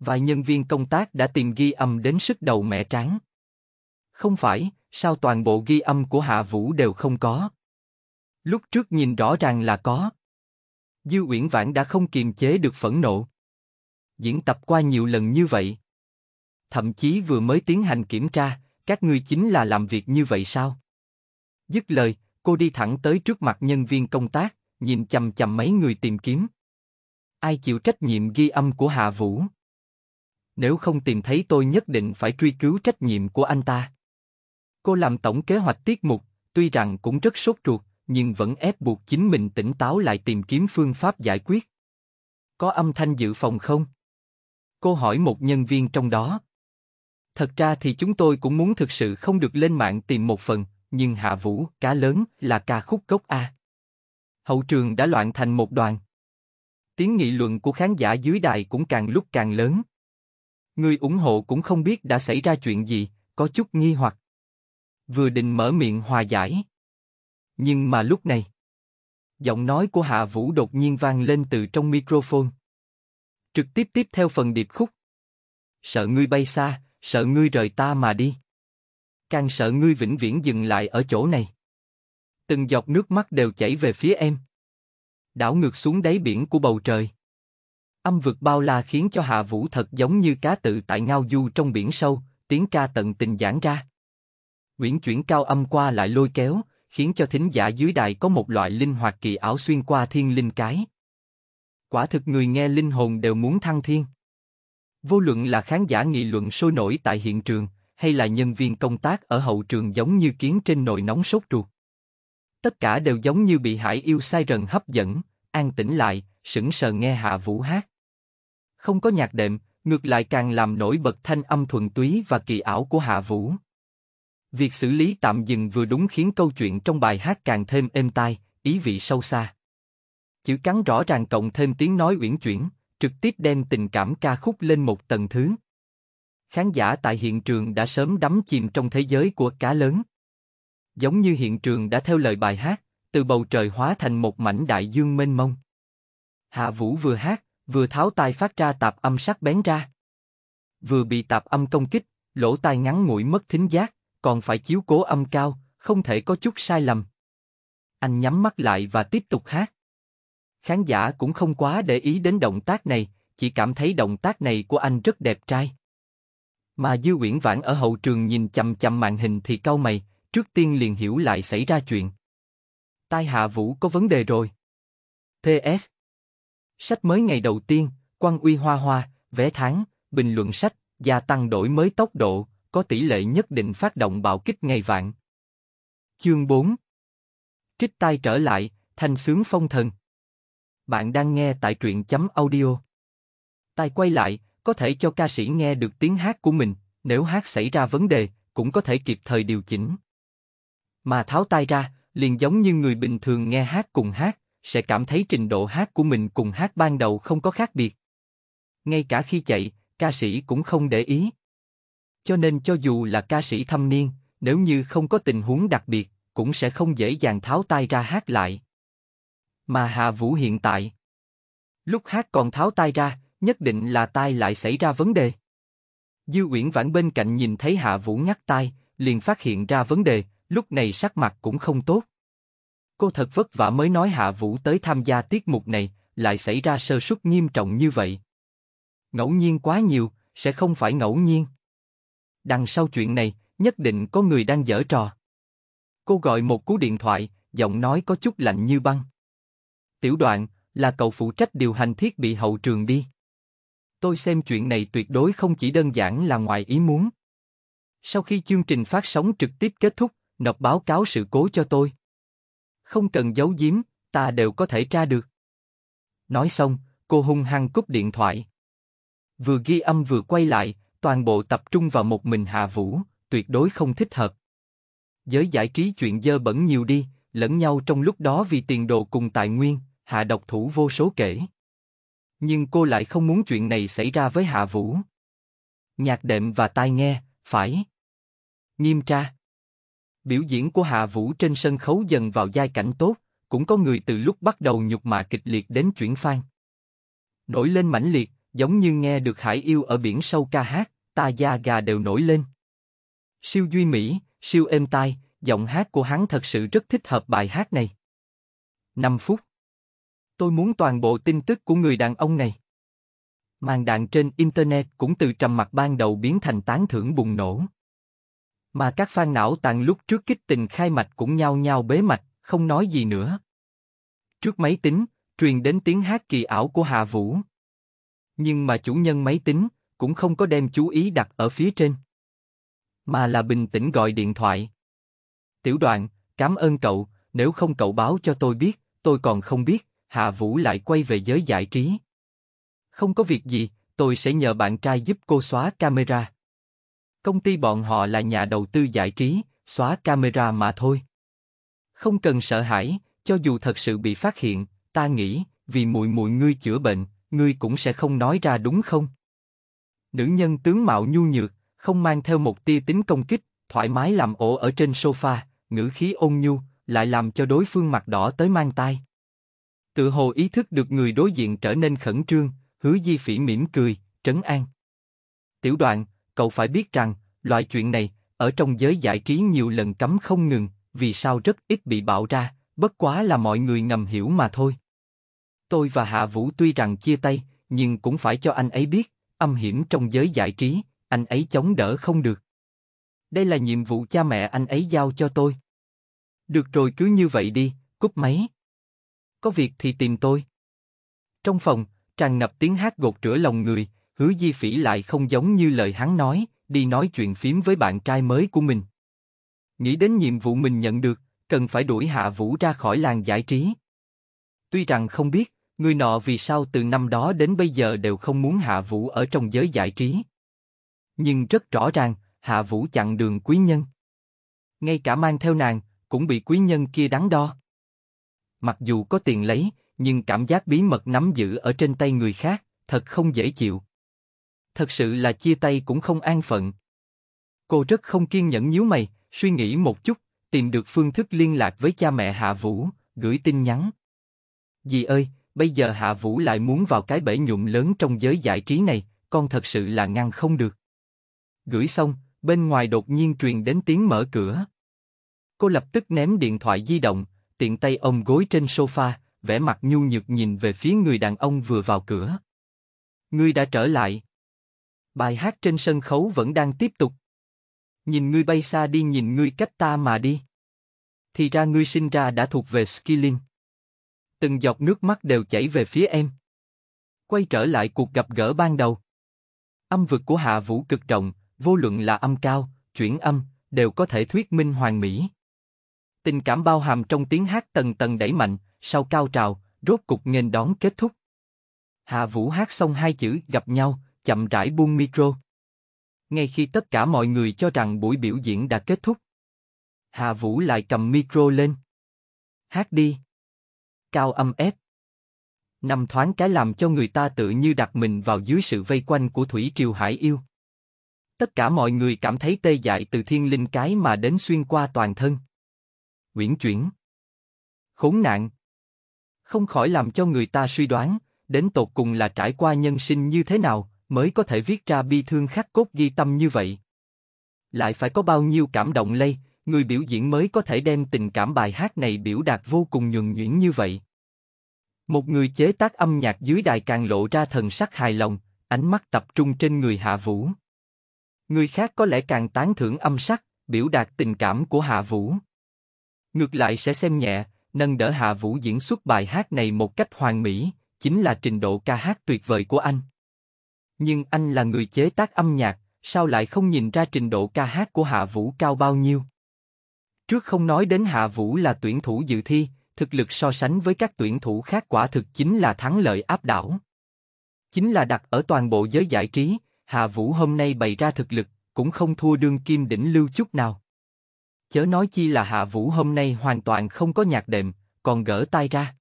Vài nhân viên công tác đã tìm ghi âm đến sức đầu mẹ tráng. Không phải, sao toàn bộ ghi âm của Hạ Vũ đều không có? Lúc trước nhìn rõ ràng là có. Dư Uyển Vãn đã không kiềm chế được phẫn nộ. Diễn tập qua nhiều lần như vậy, thậm chí vừa mới tiến hành kiểm tra, các ngươi chính là làm việc như vậy sao? Dứt lời, cô đi thẳng tới trước mặt nhân viên công tác, nhìn chầm chầm mấy người tìm kiếm. Ai chịu trách nhiệm ghi âm của Hạ Vũ? Nếu không tìm thấy tôi nhất định phải truy cứu trách nhiệm của anh ta. Cô làm tổng kế hoạch tiết mục, tuy rằng cũng rất sốt ruột, nhưng vẫn ép buộc chính mình tỉnh táo lại tìm kiếm phương pháp giải quyết. Có âm thanh dự phòng không? Cô hỏi một nhân viên trong đó. Thật ra thì chúng tôi cũng muốn thực sự không được lên mạng tìm một phần, nhưng Hạ Vũ, cá lớn, là ca khúc gốc A. Hậu trường đã loạn thành một đoàn. Tiếng nghị luận của khán giả dưới đài cũng càng lúc càng lớn. Người ủng hộ cũng không biết đã xảy ra chuyện gì, có chút nghi hoặc vừa định mở miệng hòa giải. Nhưng mà lúc này, giọng nói của Hạ Vũ đột nhiên vang lên từ trong microphone. Trực tiếp tiếp theo phần điệp khúc. Sợ ngươi bay xa, sợ ngươi rời ta mà đi. Càng sợ ngươi vĩnh viễn dừng lại ở chỗ này. Từng giọt nước mắt đều chảy về phía em. Đảo ngược xuống đáy biển của bầu trời. Âm vực bao la khiến cho Hạ Vũ thật giống như cá tự tại ngao du trong biển sâu, tiếng ca tận tình giảng ra uyển chuyển cao âm qua lại lôi kéo, khiến cho thính giả dưới đài có một loại linh hoạt kỳ ảo xuyên qua thiên linh cái. Quả thực người nghe linh hồn đều muốn thăng thiên. Vô luận là khán giả nghị luận sôi nổi tại hiện trường, hay là nhân viên công tác ở hậu trường giống như kiến trên nồi nóng sốt ruột. Tất cả đều giống như bị hải yêu sai rần hấp dẫn, an tĩnh lại, sững sờ nghe Hạ Vũ hát. Không có nhạc đệm, ngược lại càng làm nổi bật thanh âm thuần túy và kỳ ảo của Hạ Vũ. Việc xử lý tạm dừng vừa đúng khiến câu chuyện trong bài hát càng thêm êm tai, ý vị sâu xa. Chữ cắn rõ ràng cộng thêm tiếng nói uyển chuyển, trực tiếp đem tình cảm ca khúc lên một tầng thứ. Khán giả tại hiện trường đã sớm đắm chìm trong thế giới của cá lớn. Giống như hiện trường đã theo lời bài hát, từ bầu trời hóa thành một mảnh đại dương mênh mông. Hạ Vũ vừa hát, vừa tháo tai phát ra tạp âm sắc bén ra. Vừa bị tạp âm công kích, lỗ tai ngắn ngủi mất thính giác, còn phải chiếu cố âm cao, không thể có chút sai lầm. Anh nhắm mắt lại và tiếp tục hát. Khán giả cũng không quá để ý đến động tác này, chỉ cảm thấy động tác này của anh rất đẹp trai. Mà Dư Uyển Vãn ở hậu trường nhìn chầm chầm màn hình thì cau mày, trước tiên liền hiểu lại xảy ra chuyện. Tai Hạ Vũ có vấn đề rồi. PS Sách mới ngày đầu tiên, Quang Uy Hoa Hoa, vé tháng, bình luận sách, gia tăng đổi mới tốc độ, có tỷ lệ nhất định phát động bạo kích ngày vạn. Chương 4 Trích tai trở lại, thanh sướng phong thần. Bạn đang nghe tại truyện chấm audio. Tai quay lại, có thể cho ca sĩ nghe được tiếng hát của mình, nếu hát xảy ra vấn đề, cũng có thể kịp thời điều chỉnh. Mà tháo tai ra, liền giống như người bình thường nghe hát cùng hát, sẽ cảm thấy trình độ hát của mình cùng hát ban đầu không có khác biệt. Ngay cả khi chạy, ca sĩ cũng không để ý cho nên cho dù là ca sĩ thâm niên, nếu như không có tình huống đặc biệt, cũng sẽ không dễ dàng tháo tay ra hát lại. Mà Hạ Vũ hiện tại, lúc hát còn tháo tay ra, nhất định là tai lại xảy ra vấn đề. Dư Uyển Vãn bên cạnh nhìn thấy Hạ Vũ ngắt tai, liền phát hiện ra vấn đề, lúc này sắc mặt cũng không tốt. Cô thật vất vả mới nói Hạ Vũ tới tham gia tiết mục này, lại xảy ra sơ suất nghiêm trọng như vậy. Ngẫu nhiên quá nhiều, sẽ không phải ngẫu nhiên. Đằng sau chuyện này, nhất định có người đang giở trò. Cô gọi một cú điện thoại, giọng nói có chút lạnh như băng. Tiểu đoạn, là cậu phụ trách điều hành thiết bị hậu trường đi. Tôi xem chuyện này tuyệt đối không chỉ đơn giản là ngoài ý muốn. Sau khi chương trình phát sóng trực tiếp kết thúc, nộp báo cáo sự cố cho tôi. Không cần giấu giếm, ta đều có thể tra được. Nói xong, cô hung hăng cúp điện thoại. Vừa ghi âm vừa quay lại, toàn bộ tập trung vào một mình Hạ Vũ, tuyệt đối không thích hợp. Giới giải trí chuyện dơ bẩn nhiều đi, lẫn nhau trong lúc đó vì tiền đồ cùng tài nguyên, Hạ độc thủ vô số kể. Nhưng cô lại không muốn chuyện này xảy ra với Hạ Vũ. Nhạc đệm và tai nghe, phải. Nghiêm tra. Biểu diễn của Hạ Vũ trên sân khấu dần vào giai cảnh tốt, cũng có người từ lúc bắt đầu nhục mạ kịch liệt đến chuyển phan. Nổi lên mãnh liệt, giống như nghe được hải yêu ở biển sâu ca hát, ta da gà đều nổi lên. Siêu duy mỹ, siêu êm tai, giọng hát của hắn thật sự rất thích hợp bài hát này. 5 phút. Tôi muốn toàn bộ tin tức của người đàn ông này. Màn đạn trên Internet cũng từ trầm mặt ban đầu biến thành tán thưởng bùng nổ. Mà các fan não tàng lúc trước kích tình khai mạch cũng nhao nhao bế mạch, không nói gì nữa. Trước máy tính, truyền đến tiếng hát kỳ ảo của Hạ Vũ, nhưng mà chủ nhân máy tính cũng không có đem chú ý đặt ở phía trên, mà là bình tĩnh gọi điện thoại. Tiểu Đoạn, cảm ơn cậu, nếu không cậu báo cho tôi biết, tôi còn không biết. Hạ Vũ lại quay về giới giải trí. Không có việc gì, tôi sẽ nhờ bạn trai giúp cô xóa camera. Công ty bọn họ là nhà đầu tư giải trí, xóa camera mà thôi. Không cần sợ hãi, cho dù thật sự bị phát hiện, ta nghĩ vì muội muội ngươi chữa bệnh, ngươi cũng sẽ không nói ra đúng không? Nữ nhân tướng mạo nhu nhược, không mang theo một tia tính công kích, thoải mái làm ổ ở trên sofa, ngữ khí ôn nhu, lại làm cho đối phương mặt đỏ tới mang tai. Tự hồ ý thức được người đối diện trở nên khẩn trương, hứa di phỉ mỉm cười, trấn an. Tiểu đoạn, cậu phải biết rằng, loại chuyện này, ở trong giới giải trí nhiều lần cấm không ngừng, vì sao rất ít bị bạo ra, bất quá là mọi người ngầm hiểu mà thôi. Tôi và Hạ Vũ tuy rằng chia tay, nhưng cũng phải cho anh ấy biết, âm hiểm trong giới giải trí, anh ấy chống đỡ không được. Đây là nhiệm vụ cha mẹ anh ấy giao cho tôi. Được rồi cứ như vậy đi, cúp máy. Có việc thì tìm tôi. Trong phòng, tràn ngập tiếng hát gột rửa lòng người, hứa di phỉ lại không giống như lời hắn nói, đi nói chuyện phím với bạn trai mới của mình. Nghĩ đến nhiệm vụ mình nhận được, cần phải đuổi Hạ Vũ ra khỏi làng giải trí. Tuy rằng không biết, người nọ vì sao từ năm đó đến bây giờ đều không muốn Hạ Vũ ở trong giới giải trí. Nhưng rất rõ ràng, Hạ Vũ chặn đường quý nhân. Ngay cả mang theo nàng, cũng bị quý nhân kia đắn đo. Mặc dù có tiền lấy, nhưng cảm giác bí mật nắm giữ ở trên tay người khác, thật không dễ chịu. Thật sự là chia tay cũng không an phận. Cô rất không kiên nhẫn nhíu mày, suy nghĩ một chút, tìm được phương thức liên lạc với cha mẹ Hạ Vũ, gửi tin nhắn. Dì ơi, bây giờ Hạ Vũ lại muốn vào cái bể nhụm lớn trong giới giải trí này, con thật sự là ngăn không được. Gửi xong, bên ngoài đột nhiên truyền đến tiếng mở cửa. Cô lập tức ném điện thoại di động, tiện tay ông gối trên sofa, vẻ mặt nhu nhược nhìn về phía người đàn ông vừa vào cửa. Ngươi đã trở lại. Bài hát trên sân khấu vẫn đang tiếp tục. Nhìn ngươi bay xa đi nhìn ngươi cách ta mà đi. Thì ra ngươi sinh ra đã thuộc về Skilling từng giọt nước mắt đều chảy về phía em. Quay trở lại cuộc gặp gỡ ban đầu. Âm vực của Hạ Vũ cực trọng, vô luận là âm cao, chuyển âm, đều có thể thuyết minh hoàn mỹ. Tình cảm bao hàm trong tiếng hát tầng tầng đẩy mạnh, sau cao trào, rốt cục nghênh đón kết thúc. Hạ Vũ hát xong hai chữ gặp nhau, chậm rãi buông micro. Ngay khi tất cả mọi người cho rằng buổi biểu diễn đã kết thúc, Hạ Vũ lại cầm micro lên. Hát đi cao âm ép. Năm thoáng cái làm cho người ta tự như đặt mình vào dưới sự vây quanh của Thủy Triều Hải Yêu. Tất cả mọi người cảm thấy tê dại từ thiên linh cái mà đến xuyên qua toàn thân. Uyển chuyển. Khốn nạn. Không khỏi làm cho người ta suy đoán, đến tột cùng là trải qua nhân sinh như thế nào mới có thể viết ra bi thương khắc cốt ghi tâm như vậy. Lại phải có bao nhiêu cảm động lây, người biểu diễn mới có thể đem tình cảm bài hát này biểu đạt vô cùng nhuần nhuyễn như vậy. Một người chế tác âm nhạc dưới đài càng lộ ra thần sắc hài lòng, ánh mắt tập trung trên người Hạ Vũ. Người khác có lẽ càng tán thưởng âm sắc, biểu đạt tình cảm của Hạ Vũ. Ngược lại sẽ xem nhẹ, nâng đỡ Hạ Vũ diễn xuất bài hát này một cách hoàn mỹ, chính là trình độ ca hát tuyệt vời của anh. Nhưng anh là người chế tác âm nhạc, sao lại không nhìn ra trình độ ca hát của Hạ Vũ cao bao nhiêu? Trước không nói đến Hạ Vũ là tuyển thủ dự thi, thực lực so sánh với các tuyển thủ khác quả thực chính là thắng lợi áp đảo. Chính là đặt ở toàn bộ giới giải trí, Hạ Vũ hôm nay bày ra thực lực, cũng không thua đương kim đỉnh lưu chút nào. Chớ nói chi là Hạ Vũ hôm nay hoàn toàn không có nhạc đệm, còn gỡ tay ra.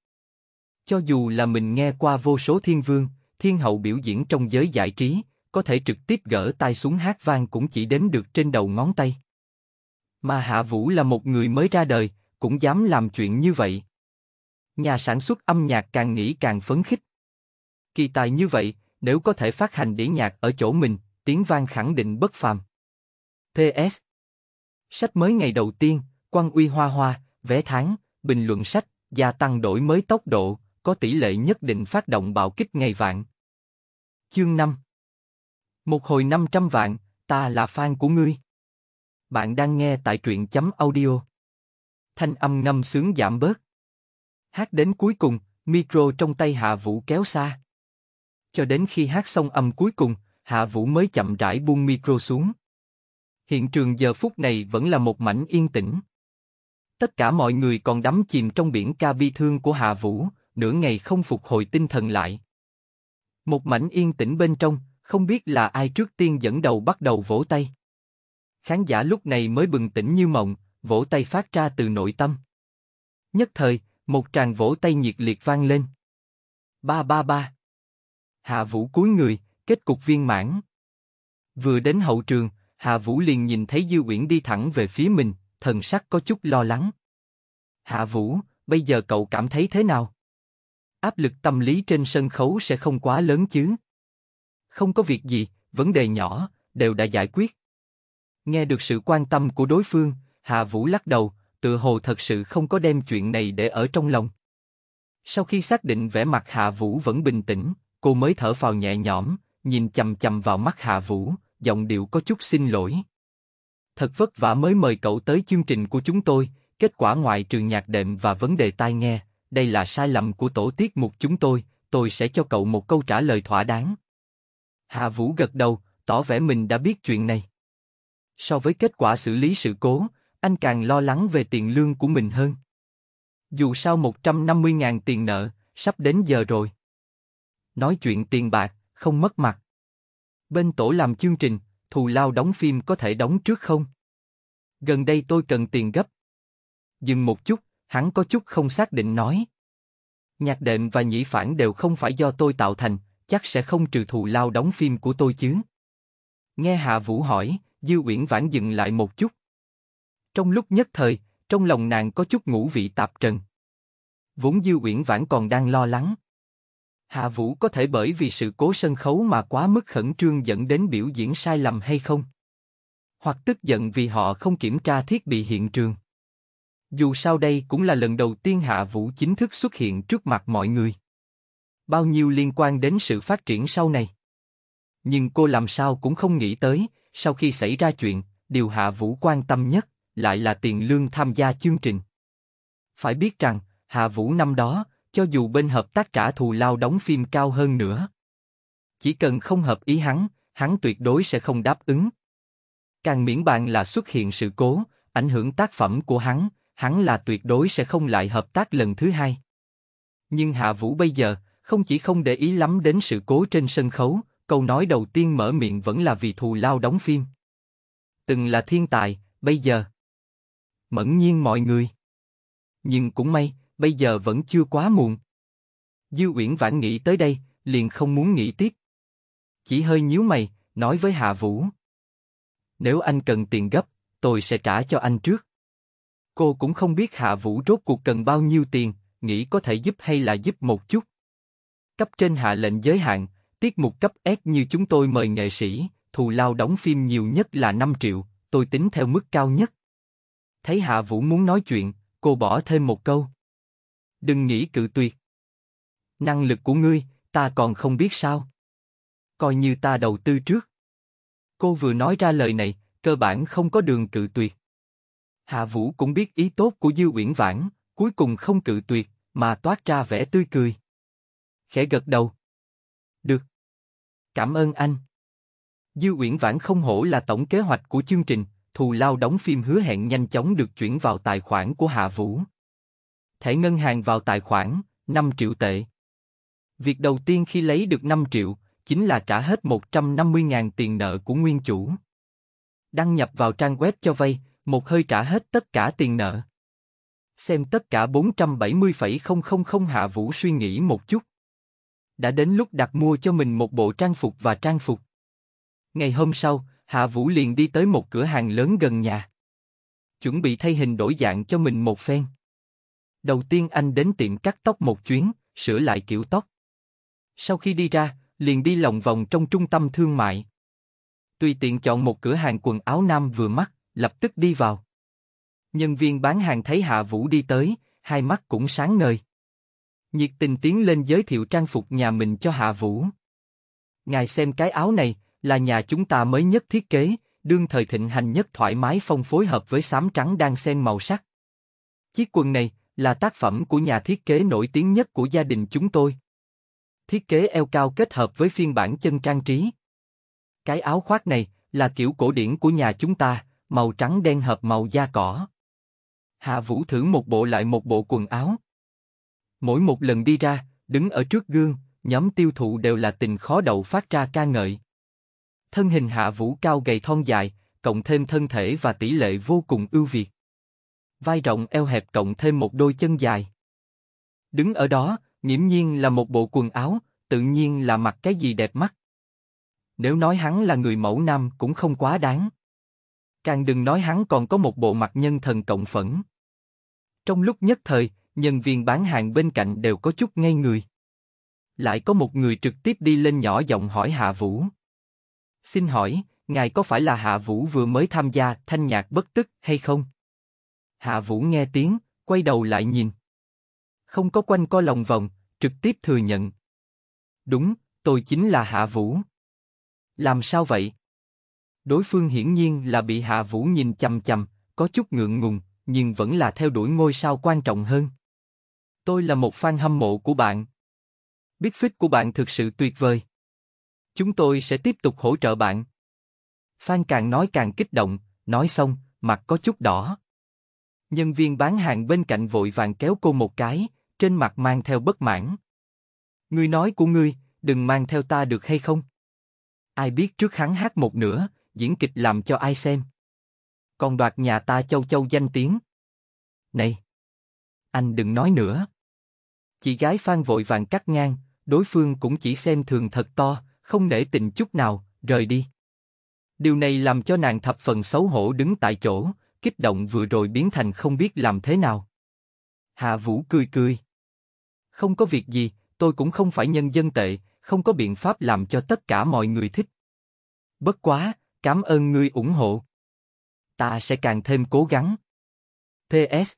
Cho dù là mình nghe qua vô số thiên vương, thiên hậu biểu diễn trong giới giải trí, có thể trực tiếp gỡ tay xuống hát vang cũng chỉ đến được trên đầu ngón tay. Mà Hạ Vũ là một người mới ra đời, cũng dám làm chuyện như vậy. Nhà sản xuất âm nhạc càng nghĩ càng phấn khích. Kỳ tài như vậy, nếu có thể phát hành đĩa nhạc ở chỗ mình, tiếng vang khẳng định bất phàm. PS Sách mới ngày đầu tiên, Quan Uy Hoa Hoa, vé tháng, bình luận sách, gia tăng đổi mới tốc độ, có tỷ lệ nhất định phát động bạo kích ngày vạn. Chương 5 Một hồi 500 vạn, ta là fan của ngươi. Bạn đang nghe tại truyện chấm audio. Thanh âm ngâm sướng giảm bớt. Hát đến cuối cùng, micro trong tay Hạ Vũ kéo xa. Cho đến khi hát xong âm cuối cùng, Hạ Vũ mới chậm rãi buông micro xuống. Hiện trường giờ phút này vẫn là một mảnh yên tĩnh. Tất cả mọi người còn đắm chìm trong biển ca bi thương của Hạ Vũ, nửa ngày không phục hồi tinh thần lại. Một mảnh yên tĩnh bên trong, không biết là ai trước tiên dẫn đầu bắt đầu vỗ tay. Khán giả lúc này mới bừng tỉnh như mộng, vỗ tay phát ra từ nội tâm. Nhất thời, một tràng vỗ tay nhiệt liệt vang lên. Ba ba ba. Hạ Vũ cúi người, kết cục viên mãn. Vừa đến hậu trường, Hạ Vũ liền nhìn thấy Dư Uyển đi thẳng về phía mình, thần sắc có chút lo lắng. Hạ Vũ, bây giờ cậu cảm thấy thế nào? Áp lực tâm lý trên sân khấu sẽ không quá lớn chứ? Không có việc gì, vấn đề nhỏ, đều đã giải quyết. Nghe được sự quan tâm của đối phương, Hà Vũ lắc đầu, tựa hồ thật sự không có đem chuyện này để ở trong lòng. Sau khi xác định vẻ mặt Hà Vũ vẫn bình tĩnh, cô mới thở phào nhẹ nhõm, nhìn chầm chầm vào mắt Hà Vũ, giọng điệu có chút xin lỗi. Thật vất vả mới mời cậu tới chương trình của chúng tôi, kết quả ngoại trừ nhạc đệm và vấn đề tai nghe, đây là sai lầm của tổ tiết mục chúng tôi, tôi sẽ cho cậu một câu trả lời thỏa đáng. Hà Vũ gật đầu, tỏ vẻ mình đã biết chuyện này. So với kết quả xử lý sự cố, anh càng lo lắng về tiền lương của mình hơn. Dù sao 150.000 tiền nợ, sắp đến giờ rồi. Nói chuyện tiền bạc, không mất mặt. Bên tổ làm chương trình, thù lao đóng phim có thể đóng trước không? Gần đây tôi cần tiền gấp. Dừng một chút, hắn có chút không xác định nói. Nhạc đệm và nhĩ phản đều không phải do tôi tạo thành, chắc sẽ không trừ thù lao đóng phim của tôi chứ. Nghe Hạ Vũ hỏi, Dư Uyển Vãn dừng lại một chút. Trong lúc nhất thời, trong lòng nàng có chút ngũ vị tạp trần. Vốn Dư Uyển Vãn còn đang lo lắng. Hạ Vũ có thể bởi vì sự cố sân khấu mà quá mức khẩn trương dẫn đến biểu diễn sai lầm hay không? Hoặc tức giận vì họ không kiểm tra thiết bị hiện trường. Dù sao đây cũng là lần đầu tiên Hạ Vũ chính thức xuất hiện trước mặt mọi người. Bao nhiêu liên quan đến sự phát triển sau này. Nhưng cô làm sao cũng không nghĩ tới, sau khi xảy ra chuyện, điều Hạ Vũ quan tâm nhất lại là tiền lương tham gia chương trình. Phải biết rằng, Hạ Vũ năm đó, cho dù bên hợp tác trả thù lao đóng phim cao hơn nữa, chỉ cần không hợp ý hắn, hắn tuyệt đối sẽ không đáp ứng. Càng miễn bàn là xuất hiện sự cố, ảnh hưởng tác phẩm của hắn, hắn là tuyệt đối sẽ không lại hợp tác lần thứ hai. Nhưng Hạ Vũ bây giờ không chỉ không để ý lắm đến sự cố trên sân khấu, câu nói đầu tiên mở miệng vẫn là vì thù lao đóng phim. Từng là thiên tài, bây giờ. Mẫn nhiên mọi người. Nhưng cũng may, bây giờ vẫn chưa quá muộn. Dư Uyển Vãn nghĩ tới đây, liền không muốn nghĩ tiếp. Chỉ hơi nhíu mày, nói với Hạ Vũ. Nếu anh cần tiền gấp, tôi sẽ trả cho anh trước. Cô cũng không biết Hạ Vũ rốt cuộc cần bao nhiêu tiền, nghĩ có thể giúp hay là giúp một chút. Cấp trên hạ lệnh giới hạn, Tiết mục cấp S như chúng tôi mời nghệ sĩ, thù lao đóng phim nhiều nhất là 5 triệu, tôi tính theo mức cao nhất. Thấy Hạ Vũ muốn nói chuyện, cô bỏ thêm một câu. Đừng nghĩ cự tuyệt. Năng lực của ngươi, ta còn không biết sao. Coi như ta đầu tư trước. Cô vừa nói ra lời này, cơ bản không có đường cự tuyệt. Hạ Vũ cũng biết ý tốt của Dư Uyển Vãn, cuối cùng không cự tuyệt, mà toát ra vẻ tươi cười. Khẽ gật đầu, Cảm ơn anh. Dư Uyển Vãn không hổ là tổng kế hoạch của chương trình, thù lao đóng phim hứa hẹn nhanh chóng được chuyển vào tài khoản của Hạ Vũ. Thẻ ngân hàng vào tài khoản, 5 triệu tệ. Việc đầu tiên khi lấy được 5 triệu, chính là trả hết 150.000 tiền nợ của nguyên chủ. Đăng nhập vào trang web cho vay, một hơi trả hết tất cả tiền nợ. Xem tất cả 470,000 Hạ Vũ suy nghĩ một chút đã đến lúc đặt mua cho mình một bộ trang phục và trang phục. Ngày hôm sau, Hạ Vũ liền đi tới một cửa hàng lớn gần nhà. Chuẩn bị thay hình đổi dạng cho mình một phen. Đầu tiên anh đến tiệm cắt tóc một chuyến, sửa lại kiểu tóc. Sau khi đi ra, liền đi lòng vòng trong trung tâm thương mại. Tùy tiện chọn một cửa hàng quần áo nam vừa mắt, lập tức đi vào. Nhân viên bán hàng thấy Hạ Vũ đi tới, hai mắt cũng sáng ngời. Nhiệt tình tiến lên giới thiệu trang phục nhà mình cho Hạ Vũ. Ngài xem cái áo này, là nhà chúng ta mới nhất thiết kế, đương thời thịnh hành nhất thoải mái phong phối hợp với xám trắng đang xen màu sắc. Chiếc quần này là tác phẩm của nhà thiết kế nổi tiếng nhất của gia đình chúng tôi. Thiết kế eo cao kết hợp với phiên bản chân trang trí. Cái áo khoác này là kiểu cổ điển của nhà chúng ta, màu trắng đen hợp màu da cỏ. Hạ Vũ thử một bộ lại một bộ quần áo. Mỗi một lần đi ra, đứng ở trước gương, nhóm tiêu thụ đều là tình khó đậu phát ra ca ngợi. Thân hình hạ vũ cao gầy thon dài, cộng thêm thân thể và tỷ lệ vô cùng ưu việt. Vai rộng eo hẹp cộng thêm một đôi chân dài. Đứng ở đó, nghiễm nhiên là một bộ quần áo, tự nhiên là mặc cái gì đẹp mắt. Nếu nói hắn là người mẫu nam cũng không quá đáng. Càng đừng nói hắn còn có một bộ mặt nhân thần cộng phẫn. Trong lúc nhất thời, nhân viên bán hàng bên cạnh đều có chút ngây người. Lại có một người trực tiếp đi lên nhỏ giọng hỏi Hạ Vũ. Xin hỏi, ngài có phải là Hạ Vũ vừa mới tham gia thanh nhạc bất tức hay không? Hạ Vũ nghe tiếng, quay đầu lại nhìn. Không có quanh co lòng vòng, trực tiếp thừa nhận. Đúng, tôi chính là Hạ Vũ. Làm sao vậy? Đối phương hiển nhiên là bị Hạ Vũ nhìn chằm chằm, có chút ngượng ngùng, nhưng vẫn là theo đuổi ngôi sao quan trọng hơn. Tôi là một fan hâm mộ của bạn. Biết fit của bạn thực sự tuyệt vời. Chúng tôi sẽ tiếp tục hỗ trợ bạn. Fan càng nói càng kích động, nói xong, mặt có chút đỏ. Nhân viên bán hàng bên cạnh vội vàng kéo cô một cái, trên mặt mang theo bất mãn. Ngươi nói của ngươi, đừng mang theo ta được hay không? Ai biết trước hắn hát một nửa, diễn kịch làm cho ai xem? Còn đoạt nhà ta châu châu danh tiếng. Này! anh đừng nói nữa. Chị gái Phan vội vàng cắt ngang, đối phương cũng chỉ xem thường thật to, không nể tình chút nào, rời đi. Điều này làm cho nàng thập phần xấu hổ đứng tại chỗ, kích động vừa rồi biến thành không biết làm thế nào. Hạ Vũ cười cười. Không có việc gì, tôi cũng không phải nhân dân tệ, không có biện pháp làm cho tất cả mọi người thích. Bất quá, cảm ơn ngươi ủng hộ. Ta sẽ càng thêm cố gắng. PS,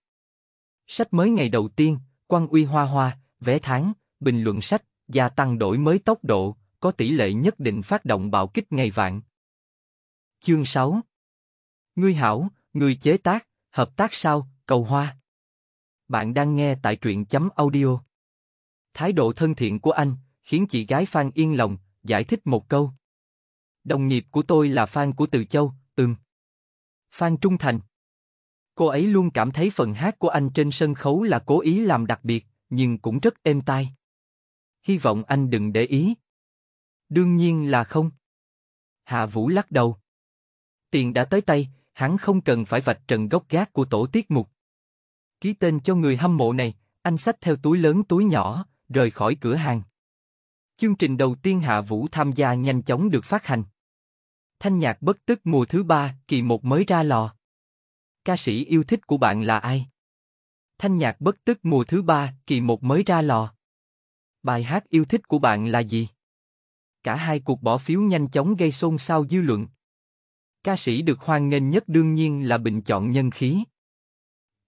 Sách mới ngày đầu tiên, quan uy hoa hoa, vé tháng, bình luận sách, gia tăng đổi mới tốc độ, có tỷ lệ nhất định phát động bạo kích ngày vạn. Chương 6 Ngươi hảo, người chế tác, hợp tác sao, cầu hoa. Bạn đang nghe tại truyện chấm audio. Thái độ thân thiện của anh khiến chị gái Phan yên lòng, giải thích một câu. Đồng nghiệp của tôi là Phan của Từ Châu, ừm. Phan Trung Thành. Cô ấy luôn cảm thấy phần hát của anh trên sân khấu là cố ý làm đặc biệt, nhưng cũng rất êm tai. Hy vọng anh đừng để ý. Đương nhiên là không. Hạ Vũ lắc đầu. Tiền đã tới tay, hắn không cần phải vạch trần gốc gác của tổ tiết mục. Ký tên cho người hâm mộ này, anh xách theo túi lớn túi nhỏ, rời khỏi cửa hàng. Chương trình đầu tiên Hạ Vũ tham gia nhanh chóng được phát hành. Thanh nhạc bất tức mùa thứ ba, kỳ một mới ra lò ca sĩ yêu thích của bạn là ai? Thanh nhạc bất tức mùa thứ ba, kỳ một mới ra lò. Bài hát yêu thích của bạn là gì? Cả hai cuộc bỏ phiếu nhanh chóng gây xôn xao dư luận. Ca sĩ được hoan nghênh nhất đương nhiên là bình chọn nhân khí.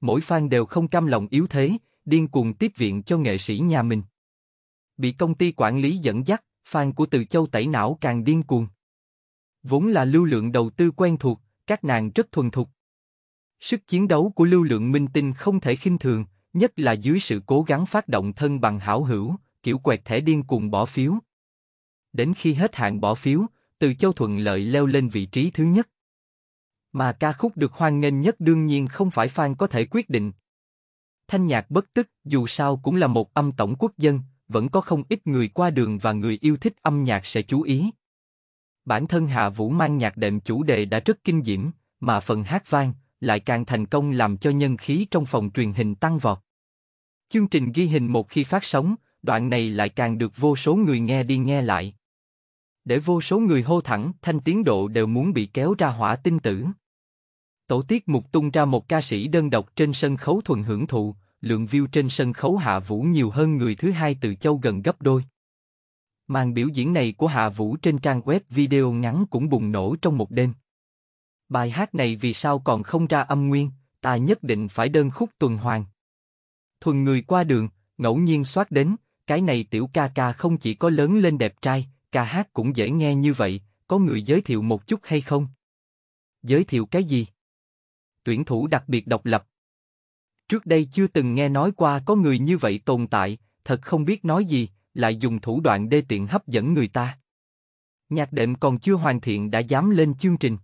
Mỗi fan đều không cam lòng yếu thế, điên cuồng tiếp viện cho nghệ sĩ nhà mình. Bị công ty quản lý dẫn dắt, fan của Từ Châu tẩy não càng điên cuồng. Vốn là lưu lượng đầu tư quen thuộc, các nàng rất thuần thục. Sức chiến đấu của lưu lượng minh tinh không thể khinh thường, nhất là dưới sự cố gắng phát động thân bằng hảo hữu, kiểu quẹt thẻ điên cùng bỏ phiếu. Đến khi hết hạn bỏ phiếu, Từ Châu thuận lợi leo lên vị trí thứ nhất. Mà ca khúc được hoan nghênh nhất đương nhiên không phải fan có thể quyết định. Thanh nhạc bất tức, dù sao cũng là một âm tổng quốc dân, vẫn có không ít người qua đường và người yêu thích âm nhạc sẽ chú ý. Bản thân Hạ Vũ mang nhạc đệm chủ đề đã rất kinh diễm, mà phần hát vang, lại càng thành công làm cho nhân khí trong phòng truyền hình tăng vọt. Chương trình ghi hình một khi phát sóng, đoạn này lại càng được vô số người nghe đi nghe lại. Để vô số người hô thẳng, thanh tiến độ đều muốn bị kéo ra hỏa tinh tử. Tổ tiết mục tung ra một ca sĩ đơn độc trên sân khấu thuần hưởng thụ, lượng view trên sân khấu Hạ Vũ nhiều hơn người thứ hai từ châu gần gấp đôi. Màn biểu diễn này của Hạ Vũ trên trang web video ngắn cũng bùng nổ trong một đêm. Bài hát này vì sao còn không ra âm nguyên, ta nhất định phải đơn khúc tuần hoàn. Thuần người qua đường, ngẫu nhiên soát đến, cái này tiểu ca ca không chỉ có lớn lên đẹp trai, ca hát cũng dễ nghe như vậy, có người giới thiệu một chút hay không? Giới thiệu cái gì? Tuyển thủ đặc biệt độc lập. Trước đây chưa từng nghe nói qua có người như vậy tồn tại, thật không biết nói gì, lại dùng thủ đoạn đê tiện hấp dẫn người ta. Nhạc đệm còn chưa hoàn thiện đã dám lên chương trình.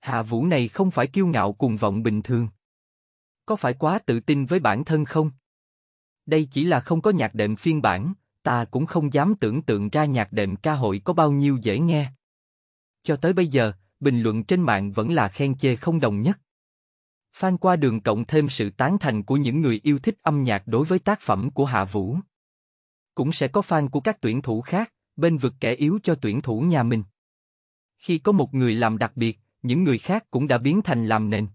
Hạ Vũ này không phải kiêu ngạo cùng vọng bình thường. Có phải quá tự tin với bản thân không? Đây chỉ là không có nhạc đệm phiên bản, ta cũng không dám tưởng tượng ra nhạc đệm ca hội có bao nhiêu dễ nghe. Cho tới bây giờ, bình luận trên mạng vẫn là khen chê không đồng nhất. Phan qua đường cộng thêm sự tán thành của những người yêu thích âm nhạc đối với tác phẩm của Hạ Vũ. Cũng sẽ có fan của các tuyển thủ khác, bên vực kẻ yếu cho tuyển thủ nhà mình. Khi có một người làm đặc biệt, những người khác cũng đã biến thành làm nền.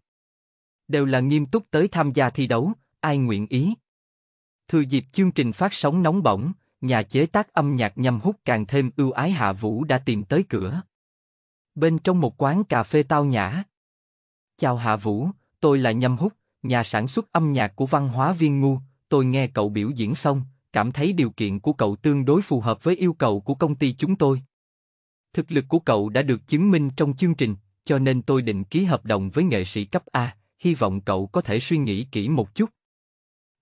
Đều là nghiêm túc tới tham gia thi đấu, ai nguyện ý. Thừa dịp chương trình phát sóng nóng bỏng, nhà chế tác âm nhạc nhằm hút càng thêm ưu ái Hạ Vũ đã tìm tới cửa. Bên trong một quán cà phê tao nhã. Chào Hạ Vũ, tôi là Nhâm Húc, nhà sản xuất âm nhạc của văn hóa viên ngu, tôi nghe cậu biểu diễn xong, cảm thấy điều kiện của cậu tương đối phù hợp với yêu cầu của công ty chúng tôi. Thực lực của cậu đã được chứng minh trong chương trình, cho nên tôi định ký hợp đồng với nghệ sĩ cấp A, hy vọng cậu có thể suy nghĩ kỹ một chút.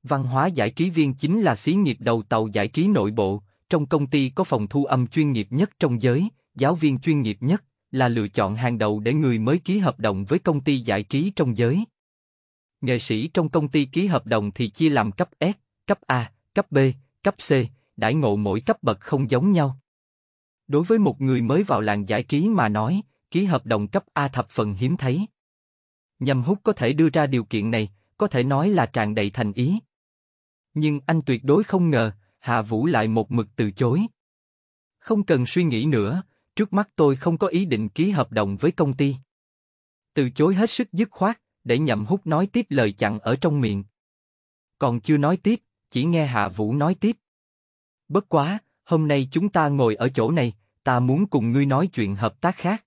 Văn hóa giải trí viên chính là xí nghiệp đầu tàu giải trí nội bộ, trong công ty có phòng thu âm chuyên nghiệp nhất trong giới, giáo viên chuyên nghiệp nhất, là lựa chọn hàng đầu để người mới ký hợp đồng với công ty giải trí trong giới. Nghệ sĩ trong công ty ký hợp đồng thì chia làm cấp S, cấp A, cấp B, cấp C, đãi ngộ mỗi cấp bậc không giống nhau. Đối với một người mới vào làng giải trí mà nói, ký hợp đồng cấp A thập phần hiếm thấy. Nhâm Húc có thể đưa ra điều kiện này, có thể nói là tràn đầy thành ý. Nhưng anh tuyệt đối không ngờ, Hà Vũ lại một mực từ chối. Không cần suy nghĩ nữa, trước mắt tôi không có ý định ký hợp đồng với công ty. Từ chối hết sức dứt khoát, để Nhậm Húc nói tiếp lời chặn ở trong miệng. Còn chưa nói tiếp, chỉ nghe Hạ Vũ nói tiếp. Bất quá, hôm nay chúng ta ngồi ở chỗ này, ta muốn cùng ngươi nói chuyện hợp tác khác.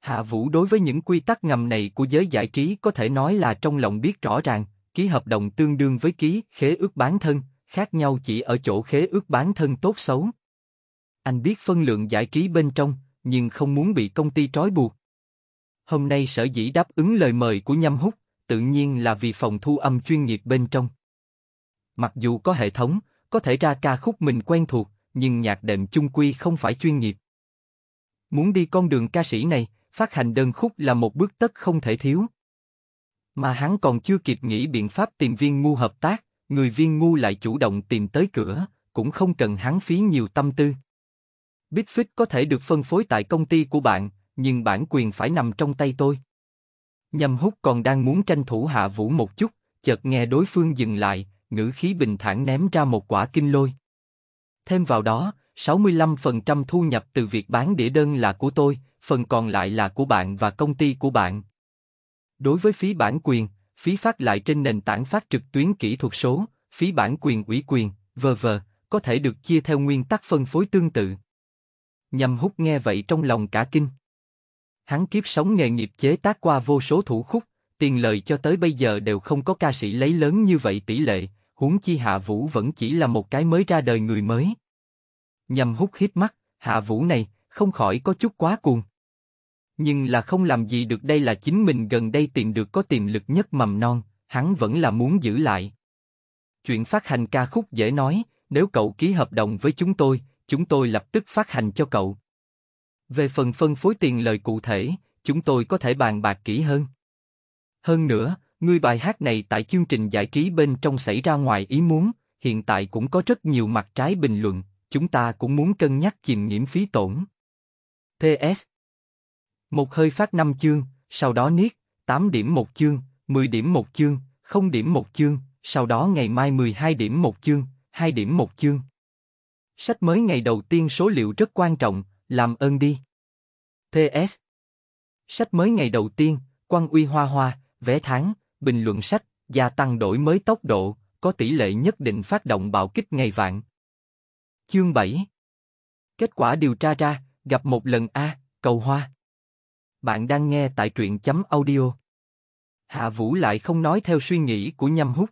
Hạ Vũ đối với những quy tắc ngầm này của giới giải trí có thể nói là trong lòng biết rõ ràng, ký hợp đồng tương đương với ký khế ước bán thân, khác nhau chỉ ở chỗ khế ước bán thân tốt xấu. Anh biết phân lượng giải trí bên trong, nhưng không muốn bị công ty trói buộc. Hôm nay sở dĩ đáp ứng lời mời của Nhâm Húc, tự nhiên là vì phòng thu âm chuyên nghiệp bên trong. Mặc dù có hệ thống, có thể ra ca khúc mình quen thuộc, nhưng nhạc đệm chung quy không phải chuyên nghiệp. Muốn đi con đường ca sĩ này, phát hành đơn khúc là một bước tất không thể thiếu. Mà hắn còn chưa kịp nghĩ biện pháp tìm viên ngu hợp tác, người viên ngu lại chủ động tìm tới cửa, cũng không cần hắn phí nhiều tâm tư. Bitfix có thể được phân phối tại công ty của bạn, nhưng bản quyền phải nằm trong tay tôi. nhầm hút còn đang muốn tranh thủ hạ vũ một chút, chợt nghe đối phương dừng lại, ngữ khí bình thản ném ra một quả kinh lôi. Thêm vào đó, 65% thu nhập từ việc bán đĩa đơn là của tôi, phần còn lại là của bạn và công ty của bạn. Đối với phí bản quyền, phí phát lại trên nền tảng phát trực tuyến kỹ thuật số, phí bản quyền ủy quyền, v.v., có thể được chia theo nguyên tắc phân phối tương tự. Nhằm hút nghe vậy trong lòng cả kinh. Hắn kiếp sống nghề nghiệp chế tác qua vô số thủ khúc, tiền lời cho tới bây giờ đều không có ca sĩ lấy lớn như vậy tỷ lệ, huống chi Hạ Vũ vẫn chỉ là một cái mới ra đời người mới. Nhằm hút hít mắt, Hạ Vũ này, không khỏi có chút quá cuồng, nhưng là không làm gì được đây là chính mình gần đây tìm được có tiềm lực nhất mầm non, hắn vẫn là muốn giữ lại. Chuyện phát hành ca khúc dễ nói, nếu cậu ký hợp đồng với chúng tôi, chúng tôi lập tức phát hành cho cậu. Về phần phân phối tiền lời cụ thể, chúng tôi có thể bàn bạc kỹ hơn. Hơn nữa, người bài hát này tại chương trình giải trí bên trong xảy ra ngoài ý muốn, hiện tại cũng có rất nhiều mặt trái bình luận, chúng ta cũng muốn cân nhắc chìm nhiễm phí tổn. PS, một hơi phát năm chương, sau đó niết, 8 điểm một chương, 10 điểm một chương, không điểm một chương, sau đó ngày mai 12 điểm một chương, 2 điểm một chương. Sách mới ngày đầu tiên số liệu rất quan trọng, làm ơn đi. PS Sách mới ngày đầu tiên, quan Uy Hoa Hoa, vé tháng, bình luận sách, gia tăng đổi mới tốc độ, có tỷ lệ nhất định phát động bạo kích ngày vạn. Chương 7 Kết quả điều tra ra, gặp một lần A, cầu hoa. Bạn đang nghe tại truyện chấm audio. Hạ Vũ lại không nói theo suy nghĩ của Nhâm Húc.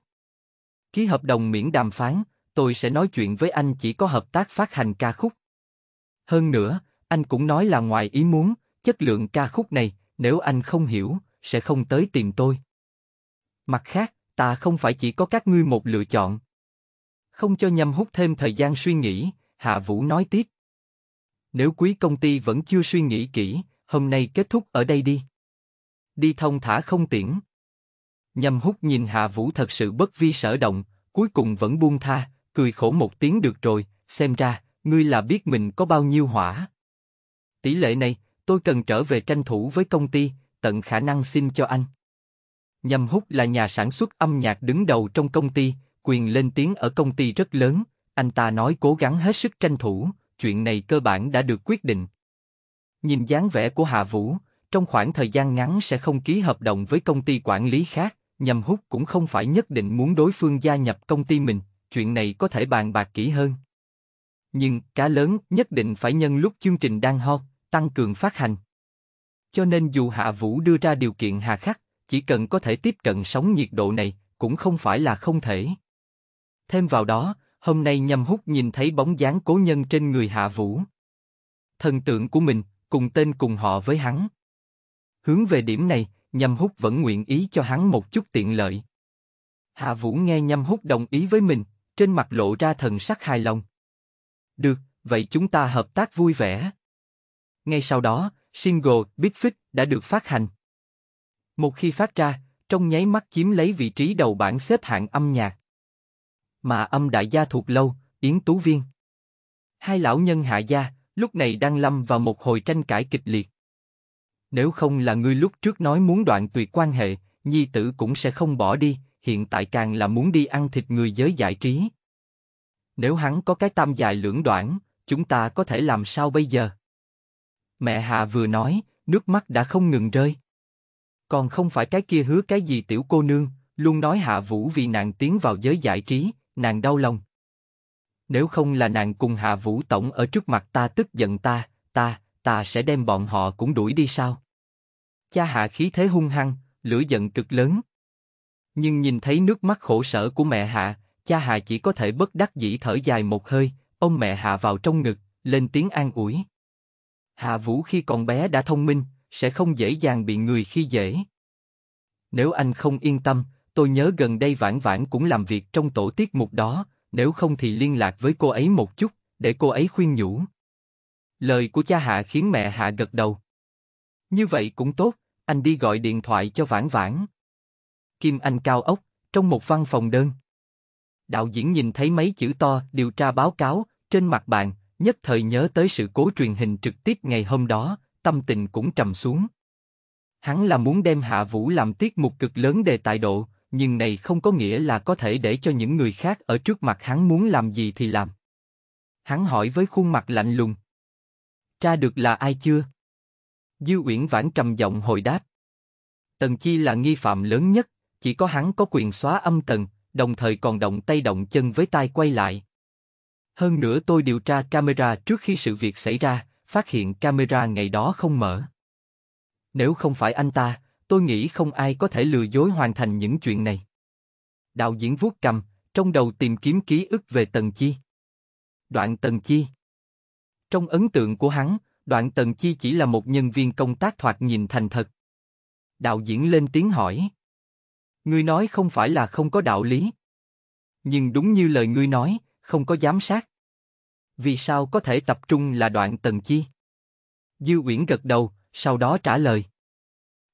Ký hợp đồng miễn đàm phán, tôi sẽ nói chuyện với anh chỉ có hợp tác phát hành ca khúc. Hơn nữa, anh cũng nói là ngoài ý muốn, chất lượng ca khúc này, nếu anh không hiểu, sẽ không tới tìm tôi. Mặt khác, ta không phải chỉ có các ngươi một lựa chọn. Không cho Nhâm Húc thêm thời gian suy nghĩ, Hạ Vũ nói tiếp. Nếu quý công ty vẫn chưa suy nghĩ kỹ, hôm nay kết thúc ở đây đi. Đi thông thả không tiễn. Nhâm hút nhìn Hạ Vũ thật sự bất vi sở động, cuối cùng vẫn buông tha, cười khổ một tiếng được rồi, xem ra, ngươi là biết mình có bao nhiêu hỏa. Tỷ lệ này, tôi cần trở về tranh thủ với công ty, tận khả năng xin cho anh. Nhâm hút là nhà sản xuất âm nhạc đứng đầu trong công ty, quyền lên tiếng ở công ty rất lớn, anh ta nói cố gắng hết sức tranh thủ, chuyện này cơ bản đã được quyết định. Nhìn dáng vẻ của Hạ Vũ, trong khoảng thời gian ngắn sẽ không ký hợp đồng với công ty quản lý khác, nhằm hút cũng không phải nhất định muốn đối phương gia nhập công ty mình, chuyện này có thể bàn bạc kỹ hơn. Nhưng, cá lớn nhất định phải nhân lúc chương trình đang hot, tăng cường phát hành. Cho nên dù Hạ Vũ đưa ra điều kiện hà khắc, chỉ cần có thể tiếp cận sóng nhiệt độ này, cũng không phải là không thể. Thêm vào đó, hôm nay nhằm hút nhìn thấy bóng dáng cố nhân trên người Hạ Vũ. Thần tượng của mình, cùng tên cùng họ với hắn. Hướng về điểm này, Nhâm Húc vẫn nguyện ý cho hắn một chút tiện lợi. Hạ Vũ nghe Nhâm Húc đồng ý với mình, trên mặt lộ ra thần sắc hài lòng. Được, vậy chúng ta hợp tác vui vẻ. Ngay sau đó, single Big Fix đã được phát hành. Một khi phát ra, trong nháy mắt chiếm lấy vị trí đầu bảng xếp hạng âm nhạc. Mà âm đại gia thuộc lâu, Yến Tú Viên. Hai lão nhân hạ gia, lúc này đang lâm vào một hồi tranh cãi kịch liệt. Nếu không là ngươi lúc trước nói muốn đoạn tuyệt quan hệ, nhi tử cũng sẽ không bỏ đi, hiện tại càng là muốn đi ăn thịt người giới giải trí. Nếu hắn có cái tam dài lưỡng đoạn, chúng ta có thể làm sao bây giờ? Mẹ Hạ vừa nói, nước mắt đã không ngừng rơi. Còn không phải cái kia hứa cái gì tiểu cô nương, luôn nói Hạ Vũ vì nàng tiến vào giới giải trí, nàng đau lòng nếu không là nàng cùng Hạ Vũ Tổng ở trước mặt ta tức giận ta, ta, ta sẽ đem bọn họ cũng đuổi đi sao? Cha Hạ khí thế hung hăng, lửa giận cực lớn. Nhưng nhìn thấy nước mắt khổ sở của mẹ Hạ, cha Hạ chỉ có thể bất đắc dĩ thở dài một hơi, ôm mẹ Hạ vào trong ngực, lên tiếng an ủi. Hạ Vũ khi còn bé đã thông minh, sẽ không dễ dàng bị người khi dễ. Nếu anh không yên tâm, tôi nhớ gần đây vãn vãn cũng làm việc trong tổ tiết mục đó, nếu không thì liên lạc với cô ấy một chút, để cô ấy khuyên nhủ. Lời của cha Hạ khiến mẹ Hạ gật đầu. Như vậy cũng tốt, anh đi gọi điện thoại cho Vãn Vãn. Kim Anh cao ốc, trong một văn phòng đơn. Đạo diễn nhìn thấy mấy chữ to điều tra báo cáo trên mặt bàn, nhất thời nhớ tới sự cố truyền hình trực tiếp ngày hôm đó, tâm tình cũng trầm xuống. Hắn là muốn đem Hạ Vũ làm tiết mục cực lớn đề tài độ, nhưng này không có nghĩa là có thể để cho những người khác ở trước mặt hắn muốn làm gì thì làm. Hắn hỏi với khuôn mặt lạnh lùng. Tra được là ai chưa? Dư Uyển Vãn trầm giọng hồi đáp. Tần Chi là nghi phạm lớn nhất, chỉ có hắn có quyền xóa âm tần, đồng thời còn động tay động chân với tay quay lại. Hơn nữa tôi điều tra camera trước khi sự việc xảy ra, phát hiện camera ngày đó không mở. Nếu không phải anh ta, tôi nghĩ không ai có thể lừa dối hoàn thành những chuyện này. Đạo diễn vuốt cầm, trong đầu tìm kiếm ký ức về Tần Chi. Đoạn Tần Chi Trong ấn tượng của hắn, Đoạn Tần Chi chỉ là một nhân viên công tác thoạt nhìn thành thật. Đạo diễn lên tiếng hỏi. Ngươi nói không phải là không có đạo lý. Nhưng đúng như lời ngươi nói, không có giám sát. Vì sao có thể tập trung là đoạn Tần Chi? Dư Uyển gật đầu, sau đó trả lời.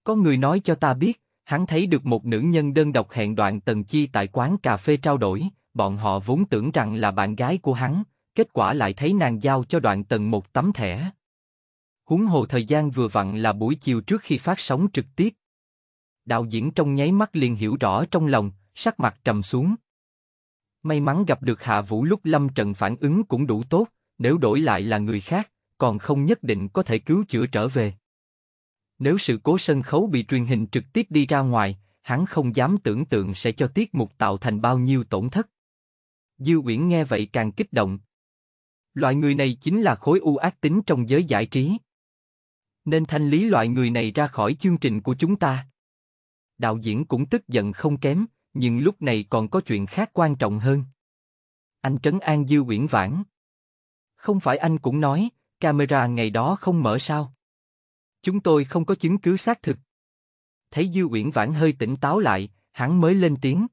Có người nói cho ta biết, hắn thấy được một nữ nhân đơn độc hẹn đoạn tần chi tại quán cà phê trao đổi, bọn họ vốn tưởng rằng là bạn gái của hắn, kết quả lại thấy nàng giao cho đoạn tần một tấm thẻ. Húng hồ thời gian vừa vặn là buổi chiều trước khi phát sóng trực tiếp. Đạo diễn trong nháy mắt liền hiểu rõ trong lòng, sắc mặt trầm xuống. May mắn gặp được Hạ Vũ lúc Lâm trận phản ứng cũng đủ tốt, nếu đổi lại là người khác, còn không nhất định có thể cứu chữa trở về. Nếu sự cố sân khấu bị truyền hình trực tiếp đi ra ngoài, hắn không dám tưởng tượng sẽ cho tiết mục tạo thành bao nhiêu tổn thất. Dư Uyển nghe vậy càng kích động. Loại người này chính là khối u ác tính trong giới giải trí. Nên thanh lý loại người này ra khỏi chương trình của chúng ta. Đạo diễn cũng tức giận không kém, nhưng lúc này còn có chuyện khác quan trọng hơn. Anh trấn an Dư Uyển Vãn. Không phải anh cũng nói, camera ngày đó không mở sao? Chúng tôi không có chứng cứ xác thực. Thấy Dư Uyển Vãn hơi tỉnh táo lại, hắn mới lên tiếng.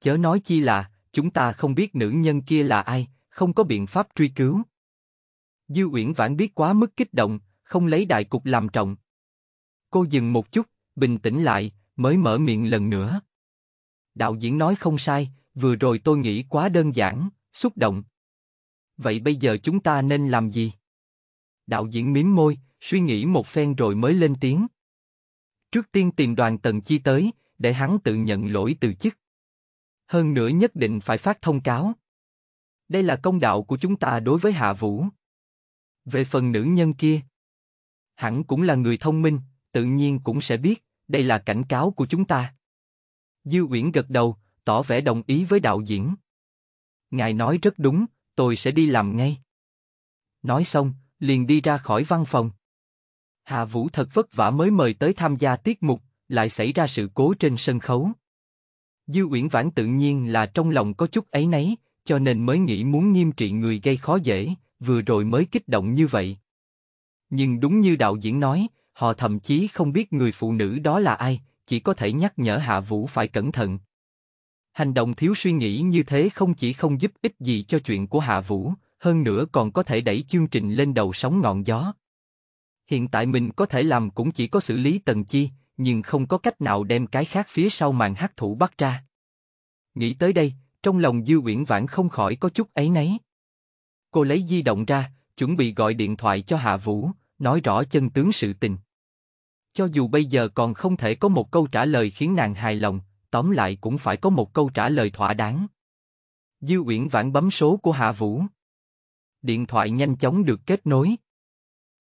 Chớ nói chi là, chúng ta không biết nữ nhân kia là ai, không có biện pháp truy cứu. Dư Uyển Vãn biết quá mức kích động, không lấy đại cục làm trọng. Cô dừng một chút, bình tĩnh lại, mới mở miệng lần nữa. Đạo diễn nói không sai, vừa rồi tôi nghĩ quá đơn giản, xúc động. Vậy bây giờ chúng ta nên làm gì? Đạo diễn mím môi, Suy nghĩ một phen rồi mới lên tiếng. Trước tiên tìm đoàn tần chi tới, để hắn tự nhận lỗi từ chức. Hơn nữa nhất định phải phát thông cáo. Đây là công đạo của chúng ta đối với Hạ Vũ. Về phần nữ nhân kia, hẳn cũng là người thông minh, tự nhiên cũng sẽ biết, đây là cảnh cáo của chúng ta. Dư Uyển gật đầu, tỏ vẻ đồng ý với đạo diễn. Ngài nói rất đúng, tôi sẽ đi làm ngay. Nói xong, liền đi ra khỏi văn phòng. Hạ Vũ thật vất vả mới mời tới tham gia tiết mục, lại xảy ra sự cố trên sân khấu. Dư Uyển Vãn tự nhiên là trong lòng có chút ấy nấy, cho nên mới nghĩ muốn nghiêm trị người gây khó dễ, vừa rồi mới kích động như vậy. Nhưng đúng như đạo diễn nói, họ thậm chí không biết người phụ nữ đó là ai, chỉ có thể nhắc nhở Hạ Vũ phải cẩn thận. Hành động thiếu suy nghĩ như thế không chỉ không giúp ích gì cho chuyện của Hạ Vũ, hơn nữa còn có thể đẩy chương trình lên đầu sóng ngọn gió. Hiện tại mình có thể làm cũng chỉ có xử lý Tần Chi, nhưng không có cách nào đem cái khác phía sau màn hắc thủ bắt ra. Nghĩ tới đây, trong lòng Dư Uyển Vãn không khỏi có chút ấy nấy. Cô lấy di động ra, chuẩn bị gọi điện thoại cho Hạ Vũ, nói rõ chân tướng sự tình. Cho dù bây giờ còn không thể có một câu trả lời khiến nàng hài lòng, tóm lại cũng phải có một câu trả lời thỏa đáng. Dư Uyển Vãn bấm số của Hạ Vũ. Điện thoại nhanh chóng được kết nối.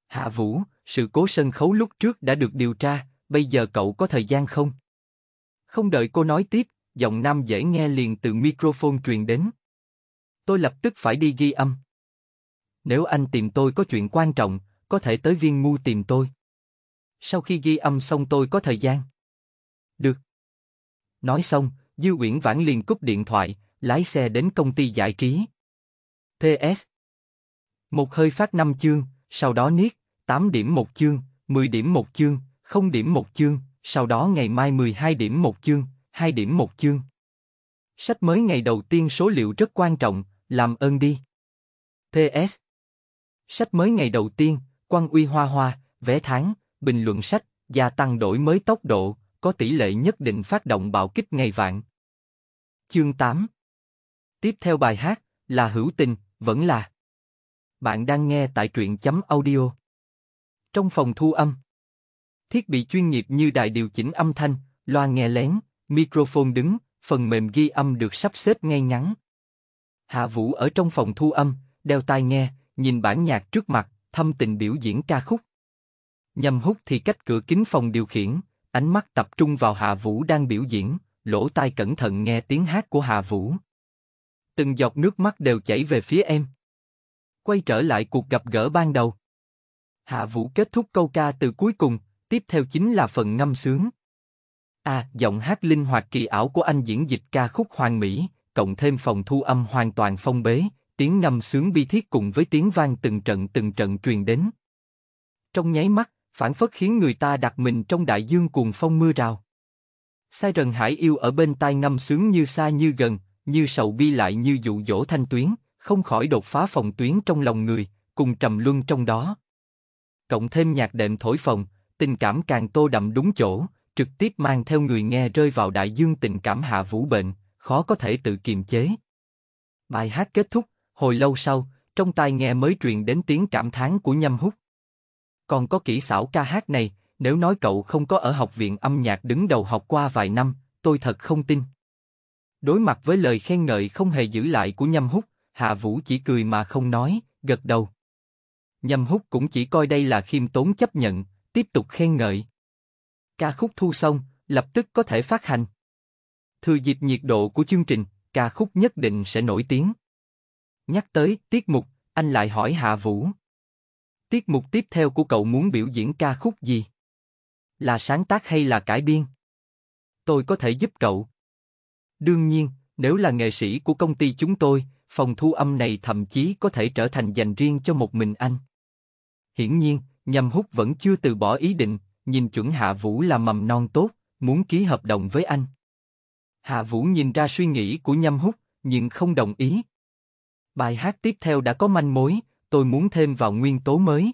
Hạ Vũ, sự cố sân khấu lúc trước đã được điều tra, bây giờ cậu có thời gian không? Không đợi cô nói tiếp, giọng nam dễ nghe liền từ microphone truyền đến. Tôi lập tức phải đi ghi âm. Nếu anh tìm tôi có chuyện quan trọng, có thể tới viên ngu tìm tôi. Sau khi ghi âm xong tôi có thời gian. Được. Nói xong, Dư Uyển Vãn liền cúp điện thoại, lái xe đến công ty giải trí. PS. Một hơi phát năm chương, sau đó niết. 8 điểm một chương, 10 điểm một chương, 0 điểm một chương, sau đó ngày mai 12 điểm một chương, 2 điểm một chương. Sách mới ngày đầu tiên số liệu rất quan trọng, làm ơn đi. PS Sách mới ngày đầu tiên, Quang Uy Hoa Hoa, vé tháng, bình luận sách, gia tăng đổi mới tốc độ, có tỷ lệ nhất định phát động bạo kích ngày vạn. Chương 8 Tiếp theo bài hát, là hữu tình, vẫn là. Bạn đang nghe tại truyện chấm audio. Trong phòng thu âm, thiết bị chuyên nghiệp như đài điều chỉnh âm thanh, loa nghe lén, microphone đứng, phần mềm ghi âm được sắp xếp ngay ngắn. Hạ Vũ ở trong phòng thu âm, đeo tai nghe, nhìn bản nhạc trước mặt, thâm tình biểu diễn ca khúc. Nhâm hút thì cách cửa kính phòng điều khiển, ánh mắt tập trung vào Hạ Vũ đang biểu diễn, lỗ tai cẩn thận nghe tiếng hát của Hạ Vũ. Từng giọt nước mắt đều chảy về phía em. Quay trở lại cuộc gặp gỡ ban đầu. Hạ Vũ kết thúc câu ca từ cuối cùng, tiếp theo chính là phần ngâm sướng. À, giọng hát linh hoạt kỳ ảo của anh diễn dịch ca khúc hoàng mỹ, cộng thêm phòng thu âm hoàn toàn phong bế, tiếng ngâm sướng bi thiết cùng với tiếng vang từng trận từng trận truyền đến. Trong nháy mắt, phản phất khiến người ta đặt mình trong đại dương cuồng phong mưa rào. Sai rần hải yêu ở bên tai ngâm sướng như xa như gần, như sầu bi lại như dụ dỗ thanh tuyến, không khỏi đột phá phòng tuyến trong lòng người, cùng trầm luân trong đó, cộng thêm nhạc đệm thổi phồng, tình cảm càng tô đậm đúng chỗ, trực tiếp mang theo người nghe rơi vào đại dương tình cảm hạ vũ bệnh, khó có thể tự kiềm chế. Bài hát kết thúc, hồi lâu sau, trong tai nghe mới truyền đến tiếng cảm thán của Nhâm Húc. Còn có kỹ xảo ca hát này, nếu nói cậu không có ở học viện âm nhạc đứng đầu học qua vài năm, tôi thật không tin. Đối mặt với lời khen ngợi không hề giữ lại của Nhâm Húc, Hạ Vũ chỉ cười mà không nói, gật đầu. Nhâm hút cũng chỉ coi đây là khiêm tốn chấp nhận, tiếp tục khen ngợi. Ca khúc thu xong, lập tức có thể phát hành. Thừa dịp nhiệt độ của chương trình, ca khúc nhất định sẽ nổi tiếng. Nhắc tới tiết mục, anh lại hỏi Hạ Vũ. Tiết mục tiếp theo của cậu muốn biểu diễn ca khúc gì? Là sáng tác hay là cải biên? Tôi có thể giúp cậu. Đương nhiên, nếu là nghệ sĩ của công ty chúng tôi, phòng thu âm này thậm chí có thể trở thành dành riêng cho một mình anh. Hiển nhiên, Nhâm Húc vẫn chưa từ bỏ ý định, nhìn chuẩn Hạ Vũ là mầm non tốt, muốn ký hợp đồng với anh. Hạ Vũ nhìn ra suy nghĩ của Nhâm Húc, nhưng không đồng ý. Bài hát tiếp theo đã có manh mối, tôi muốn thêm vào nguyên tố mới.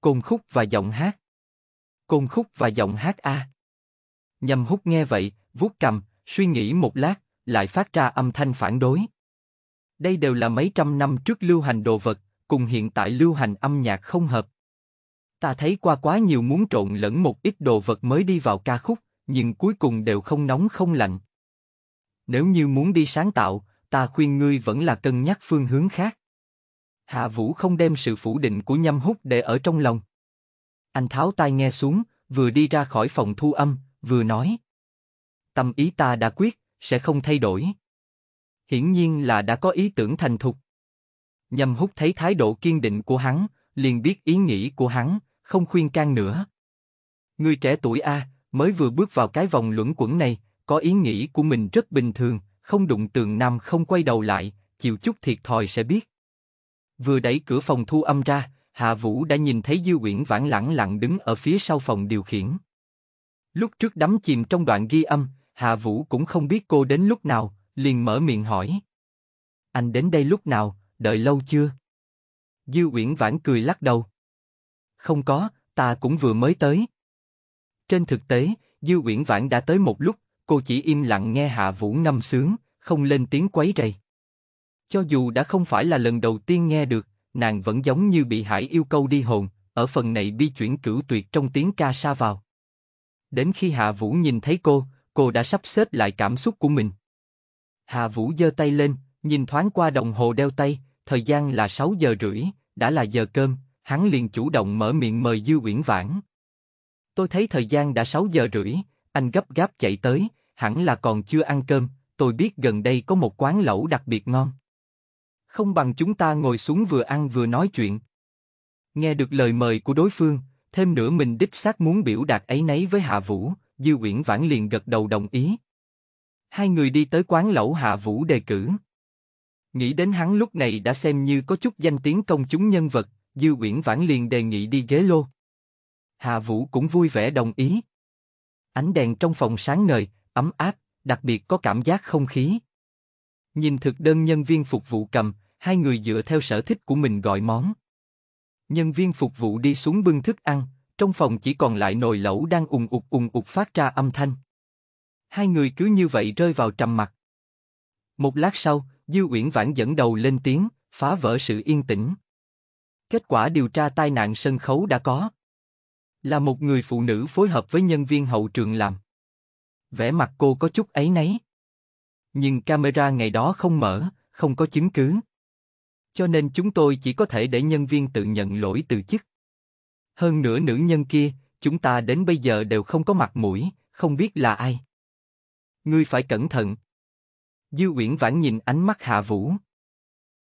Côn khúc và giọng hát. Côn khúc và giọng hát A. Nhâm Húc nghe vậy, vuốt cầm, suy nghĩ một lát, lại phát ra âm thanh phản đối. Đây đều là mấy trăm năm trước lưu hành đồ vật, cùng hiện tại lưu hành âm nhạc không hợp. Ta thấy qua quá nhiều muốn trộn lẫn một ít đồ vật mới đi vào ca khúc, nhưng cuối cùng đều không nóng không lạnh. Nếu như muốn đi sáng tạo, ta khuyên ngươi vẫn là cân nhắc phương hướng khác. Hạ Vũ không đem sự phủ định của Nhâm hút để ở trong lòng. Anh tháo tai nghe xuống, vừa đi ra khỏi phòng thu âm, vừa nói: Tâm ý ta đã quyết, sẽ không thay đổi. Hiển nhiên là đã có ý tưởng thành thục. Nhâm hút thấy thái độ kiên định của hắn, liền biết ý nghĩ của hắn, không khuyên can nữa. Người trẻ tuổi A, mới vừa bước vào cái vòng luẩn quẩn này, có ý nghĩ của mình rất bình thường, không đụng tường nam không quay đầu lại, chịu chút thiệt thòi sẽ biết. Vừa đẩy cửa phòng thu âm ra, Hạ Vũ đã nhìn thấy Dư Uyển Vãn lẳng lặng đứng ở phía sau phòng điều khiển. Lúc trước đắm chìm trong đoạn ghi âm, Hạ Vũ cũng không biết cô đến lúc nào, liền mở miệng hỏi. Anh đến đây lúc nào, đợi lâu chưa? Dư Uyển Vãn cười lắc đầu. Không có, ta cũng vừa mới tới. Trên thực tế, Dư Uyển Vãn đã tới một lúc, cô chỉ im lặng nghe Hạ Vũ ngâm sướng, không lên tiếng quấy rầy. Cho dù đã không phải là lần đầu tiên nghe được, nàng vẫn giống như bị Hải yêu câu đi hồn, ở phần này bi chuyển cửu tuyệt trong tiếng ca xa vào. Đến khi Hạ Vũ nhìn thấy cô, cô đã sắp xếp lại cảm xúc của mình. Hạ Vũ giơ tay lên, nhìn thoáng qua đồng hồ đeo tay, thời gian là 6 giờ rưỡi, đã là giờ cơm, hắn liền chủ động mở miệng mời Dư Uyển Vãn. Tôi thấy thời gian đã 6 giờ rưỡi, anh gấp gáp chạy tới, hẳn là còn chưa ăn cơm, tôi biết gần đây có một quán lẩu đặc biệt ngon. Không bằng chúng ta ngồi xuống vừa ăn vừa nói chuyện. Nghe được lời mời của đối phương, thêm nữa mình đích xác muốn biểu đạt ấy nấy với Hạ Vũ, Dư Uyển Vãn liền gật đầu đồng ý. Hai người đi tới quán lẩu Hạ Vũ đề cử. Nghĩ đến hắn lúc này đã xem như có chút danh tiếng công chúng nhân vật, Dư Uyển Vãn liền đề nghị đi ghế lô. Hà Vũ cũng vui vẻ đồng ý. Ánh đèn trong phòng sáng ngời, ấm áp, đặc biệt có cảm giác không khí. Nhìn thực đơn nhân viên phục vụ cầm, hai người dựa theo sở thích của mình gọi món. Nhân viên phục vụ đi xuống bưng thức ăn, trong phòng chỉ còn lại nồi lẩu đang ùng ục ùng ục phát ra âm thanh. Hai người cứ như vậy rơi vào trầm mặc. Một lát sau, Dư Uyển Vãn dẫn đầu lên tiếng, phá vỡ sự yên tĩnh. Kết quả điều tra tai nạn sân khấu đã có. Là một người phụ nữ phối hợp với nhân viên hậu trường làm. Vẻ mặt cô có chút ấy nấy. Nhưng camera ngày đó không mở, không có chứng cứ. Cho nên chúng tôi chỉ có thể để nhân viên tự nhận lỗi từ chức. Hơn nữa nữ nhân kia, chúng ta đến bây giờ đều không có mặt mũi, không biết là ai. Ngươi phải cẩn thận, Dư Uyển Vãn nhìn ánh mắt Hạ Vũ.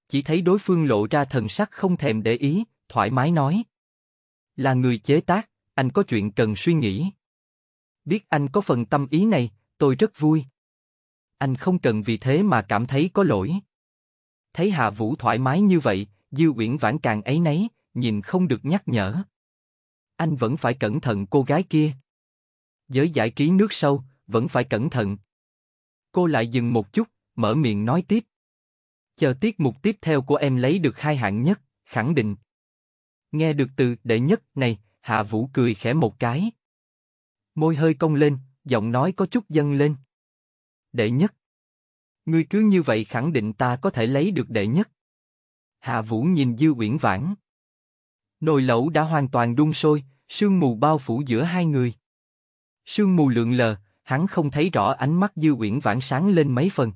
Chỉ thấy đối phương lộ ra thần sắc không thèm để ý, thoải mái nói. Là người chế tác, anh có chuyện cần suy nghĩ. Biết anh có phần tâm ý này, tôi rất vui. Anh không cần vì thế mà cảm thấy có lỗi. Thấy Hạ Vũ thoải mái như vậy, Dư Uyển Vãn càng ấy nấy, nhìn không được nhắc nhở. Anh vẫn phải cẩn thận cô gái kia. Giới giải trí nước sâu, vẫn phải cẩn thận. Cô lại dừng một chút, mở miệng nói tiếp. Chờ tiết mục tiếp theo của em lấy được hai hạng nhất, khẳng định. Nghe được từ đệ nhất này, Hạ Vũ cười khẽ một cái. Môi hơi cong lên, giọng nói có chút dâng lên. Đệ nhất. Ngươi cứ như vậy khẳng định ta có thể lấy được đệ nhất. Hạ Vũ nhìn Dư Uyển Vãn. Nồi lẩu đã hoàn toàn đun sôi, sương mù bao phủ giữa hai người. Sương mù lượn lờ, hắn không thấy rõ ánh mắt Dư Uyển Vãn sáng lên mấy phần.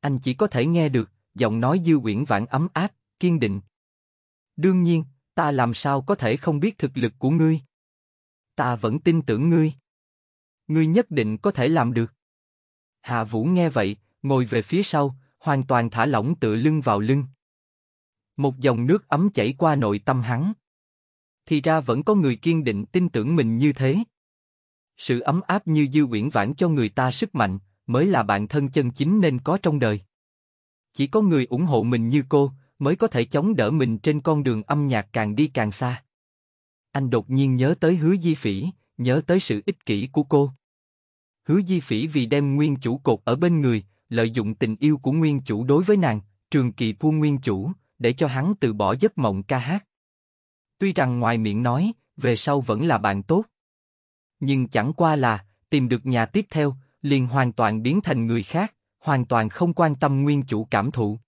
Anh chỉ có thể nghe được, giọng nói dư uyển vãn ấm áp, kiên định. Đương nhiên, ta làm sao có thể không biết thực lực của ngươi. Ta vẫn tin tưởng ngươi. Ngươi nhất định có thể làm được. hà Vũ nghe vậy, ngồi về phía sau, hoàn toàn thả lỏng tựa lưng vào lưng. Một dòng nước ấm chảy qua nội tâm hắn. Thì ra vẫn có người kiên định tin tưởng mình như thế. Sự ấm áp như dư uyển vãn cho người ta sức mạnh, mới là bạn thân chân chính nên có trong đời. Chỉ có người ủng hộ mình như cô, mới có thể chống đỡ mình trên con đường âm nhạc càng đi càng xa. Anh đột nhiên nhớ tới hứa di phỉ, nhớ tới sự ích kỷ của cô. Hứa di phỉ vì đem nguyên chủ cột ở bên người, lợi dụng tình yêu của nguyên chủ đối với nàng, trường kỳ thua nguyên chủ, để cho hắn từ bỏ giấc mộng ca hát. Tuy rằng ngoài miệng nói, về sau vẫn là bạn tốt. Nhưng chẳng qua là, tìm được nhà tiếp theo, liền hoàn toàn biến thành người khác, hoàn toàn không quan tâm nguyên chủ cảm thụ.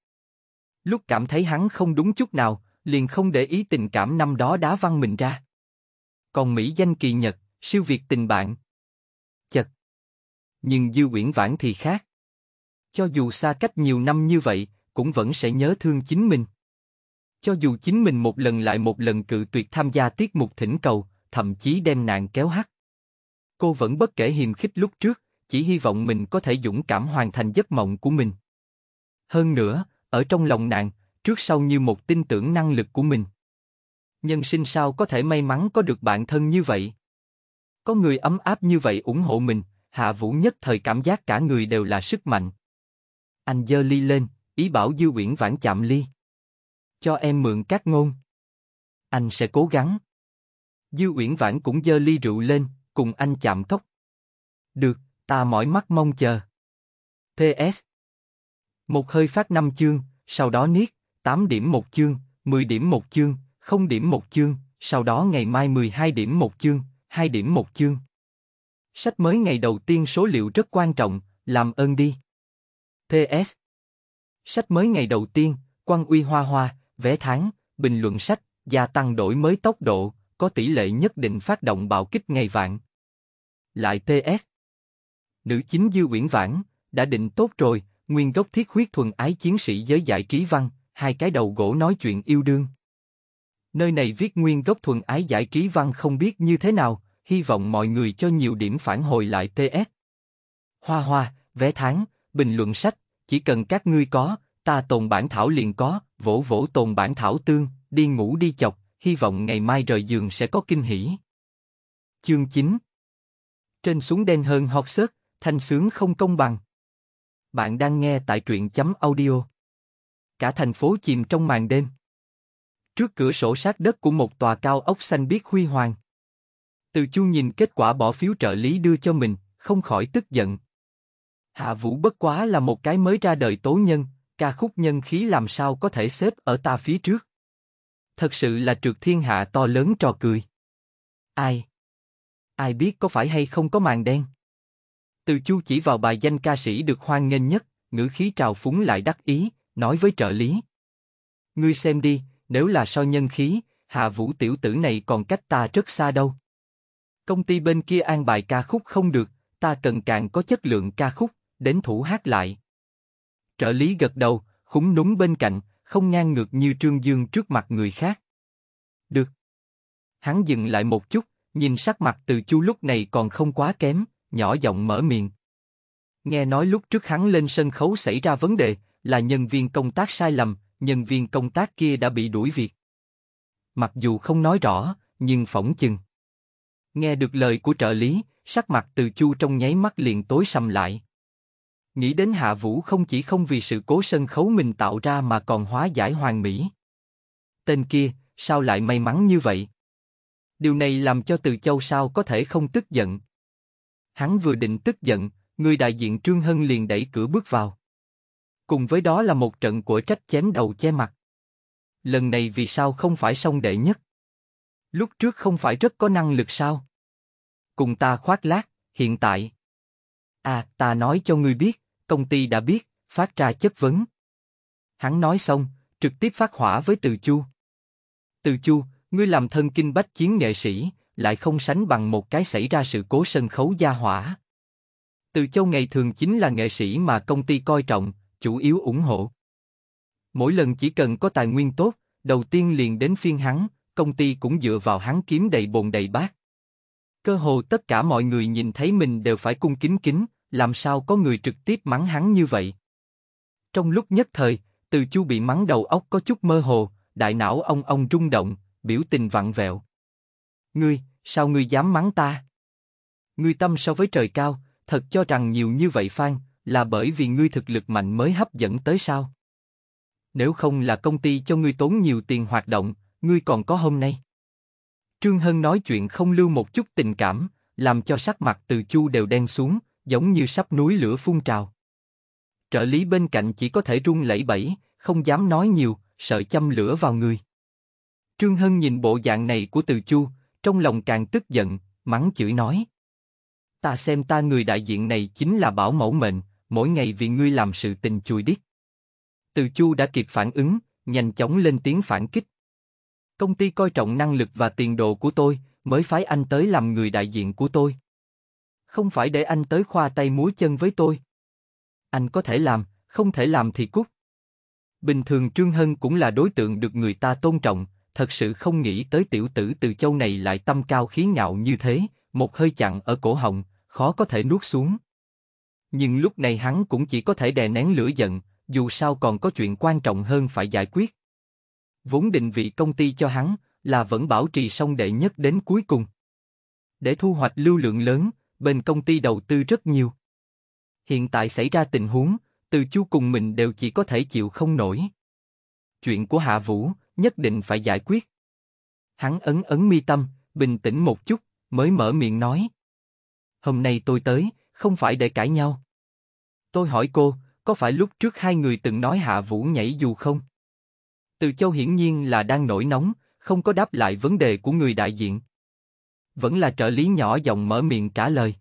Lúc cảm thấy hắn không đúng chút nào, liền không để ý tình cảm năm đó đá văng mình ra. Còn Mỹ danh kỳ nhật, siêu việt tình bạn. Chật. Nhưng Dư Uyển Vãn thì khác. Cho dù xa cách nhiều năm như vậy, cũng vẫn sẽ nhớ thương chính mình. Cho dù chính mình một lần lại một lần cự tuyệt tham gia tiết mục thỉnh cầu, thậm chí đem nạn kéo hắt. Cô vẫn bất kể hiềm khích lúc trước, chỉ hy vọng mình có thể dũng cảm hoàn thành giấc mộng của mình. Hơn nữa, ở trong lòng nàng, trước sau như một tin tưởng năng lực của mình. Nhân sinh sao có thể may mắn có được bạn thân như vậy? Có người ấm áp như vậy ủng hộ mình, Hạ Vũ nhất thời cảm giác cả người đều là sức mạnh. Anh dơ ly lên, ý bảo Dư Uyển Vãn chạm ly. Cho em mượn các ngôn. Anh sẽ cố gắng. Dư Uyển Vãn cũng dơ ly rượu lên, cùng anh chạm cốc. Được, ta mỏi mắt mong chờ. PS Một hơi phát 5 chương, sau đó niết, 8 điểm một chương, 10 điểm một chương, 0 điểm một chương, sau đó ngày mai 12 điểm một chương, 2 điểm một chương. Sách mới ngày đầu tiên số liệu rất quan trọng, làm ơn đi. PS Sách mới ngày đầu tiên, Quan Uy Hoa Hoa, vé tháng, bình luận sách, gia tăng đổi mới tốc độ, có tỷ lệ nhất định phát động bạo kích ngày vạn. Lại PS nữ chính Dư Uyển Vãn, đã định tốt rồi, nguyên gốc thiết huyết thuần ái chiến sĩ giới giải trí văn, hai cái đầu gỗ nói chuyện yêu đương. Nơi này viết nguyên gốc thuần ái giải trí văn không biết như thế nào, hy vọng mọi người cho nhiều điểm phản hồi lại PS. Hoa hoa, vé tháng, bình luận sách, chỉ cần các ngươi có, ta tồn bản thảo liền có, vỗ vỗ tồn bản thảo tương, đi ngủ đi chọc, hy vọng ngày mai rời giường sẽ có kinh hỉ. Chương 9 Trên xuống đen hơn hot search, Thanh sướng không công bằng. Bạn đang nghe tại truyện chấm audio. Cả thành phố chìm trong màn đêm. Trước cửa sổ sát đất của một tòa cao ốc xanh biếc huy hoàng. Từ chu nhìn kết quả bỏ phiếu trợ lý đưa cho mình, không khỏi tức giận. Hạ Vũ bất quá là một cái mới ra đời tố nhân, ca khúc nhân khí làm sao có thể xếp ở ta phía trước. Thật sự là trượt thiên hạ to lớn trò cười. Ai? Ai biết có phải hay không có màn đen? Từ Chu chỉ vào bài danh ca sĩ được hoan nghênh nhất, ngữ khí trào phúng lại đắc ý, nói với trợ lý. Ngươi xem đi, nếu là so nhân khí, Hạ Vũ tiểu tử này còn cách ta rất xa đâu. Công ty bên kia an bài ca khúc không được, ta cần càng có chất lượng ca khúc, đến thủ hát lại. Trợ lý gật đầu, khúng núng bên cạnh, không ngang ngược như Trương Dương trước mặt người khác. Được. Hắn dừng lại một chút, nhìn sắc mặt từ chu lúc này còn không quá kém nhỏ giọng mở miệng. Nghe nói lúc trước hắn lên sân khấu xảy ra vấn đề, là nhân viên công tác sai lầm, nhân viên công tác kia đã bị đuổi việc. Mặc dù không nói rõ, nhưng phỏng chừng. Nghe được lời của trợ lý, sắc mặt từ chu trong nháy mắt liền tối sầm lại. Nghĩ đến Hạ Vũ không chỉ không vì sự cố sân khấu mình tạo ra mà còn hóa giải hoàng mỹ. Tên kia, sao lại may mắn như vậy? Điều này làm cho từ châu sao có thể không tức giận. Hắn vừa định tức giận, người đại diện Trương Hân liền đẩy cửa bước vào. Cùng với đó là một trận của trách chém đầu che mặt. Lần này vì sao không phải song đệ nhất? Lúc trước không phải rất có năng lực sao? Cùng ta khoác lác, hiện tại. À, ta nói cho ngươi biết, công ty đã biết, phát ra chất vấn. Hắn nói xong, trực tiếp phát hỏa với Từ Chu. Từ Chu, ngươi làm thân kinh bách chiến nghệ sĩ, lại không sánh bằng một cái xảy ra sự cố sân khấu gia hỏa. Từ Châu ngày thường chính là nghệ sĩ mà công ty coi trọng, chủ yếu ủng hộ. Mỗi lần chỉ cần có tài nguyên tốt, đầu tiên liền đến phiên hắn, công ty cũng dựa vào hắn kiếm đầy bồn đầy bát. Cơ hồ tất cả mọi người nhìn thấy mình đều phải cung kính kính, làm sao có người trực tiếp mắng hắn như vậy. Trong lúc nhất thời, từ chu bị mắng đầu óc có chút mơ hồ, đại não ông ông rung động, biểu tình vặn vẹo. Ngươi, sao ngươi dám mắng ta? Ngươi tâm so với trời cao, thật cho rằng nhiều như vậy Phan, là bởi vì ngươi thực lực mạnh mới hấp dẫn tới sao? Nếu không là công ty cho ngươi tốn nhiều tiền hoạt động, ngươi còn có hôm nay. Trương Hân nói chuyện không lưu một chút tình cảm, làm cho sắc mặt từ chu đều đen xuống, giống như sắp núi lửa phun trào. Trợ lý bên cạnh chỉ có thể run lẩy bẩy, không dám nói nhiều, sợ châm lửa vào người. Trương Hân nhìn bộ dạng này của từ chu, trong lòng càng tức giận, mắng chửi nói. Ta xem ta người đại diện này chính là bảo mẫu mệnh, mỗi ngày vì ngươi làm sự tình chùi đít. Từ Chu đã kịp phản ứng, nhanh chóng lên tiếng phản kích. Công ty coi trọng năng lực và tiền đồ của tôi, mới phái anh tới làm người đại diện của tôi. Không phải để anh tới khoa tay múa chân với tôi. Anh có thể làm, không thể làm thì cút. Bình thường Trương Hân cũng là đối tượng được người ta tôn trọng, thật sự không nghĩ tới tiểu tử từ châu này lại tâm cao khí ngạo như thế, một hơi chặn ở cổ họng, khó có thể nuốt xuống. Nhưng lúc này hắn cũng chỉ có thể đè nén lửa giận, dù sao còn có chuyện quan trọng hơn phải giải quyết. Vốn định vị công ty cho hắn là vẫn bảo trì xong đệ nhất đến cuối cùng. Để thu hoạch lưu lượng lớn, bên công ty đầu tư rất nhiều. Hiện tại xảy ra tình huống, từ chu cùng mình đều chỉ có thể chịu không nổi. Chuyện của Hạ Vũ, nhất định phải giải quyết. Hắn ấn ấn mi tâm, bình tĩnh một chút, mới mở miệng nói. Hôm nay tôi tới, không phải để cãi nhau. Tôi hỏi cô, có phải lúc trước hai người từng nói Hạ Vũ nhảy dù không? Từ Châu hiển nhiên là đang nổi nóng, không có đáp lại vấn đề của người đại diện. Vẫn là trợ lý nhỏ giọng mở miệng trả lời.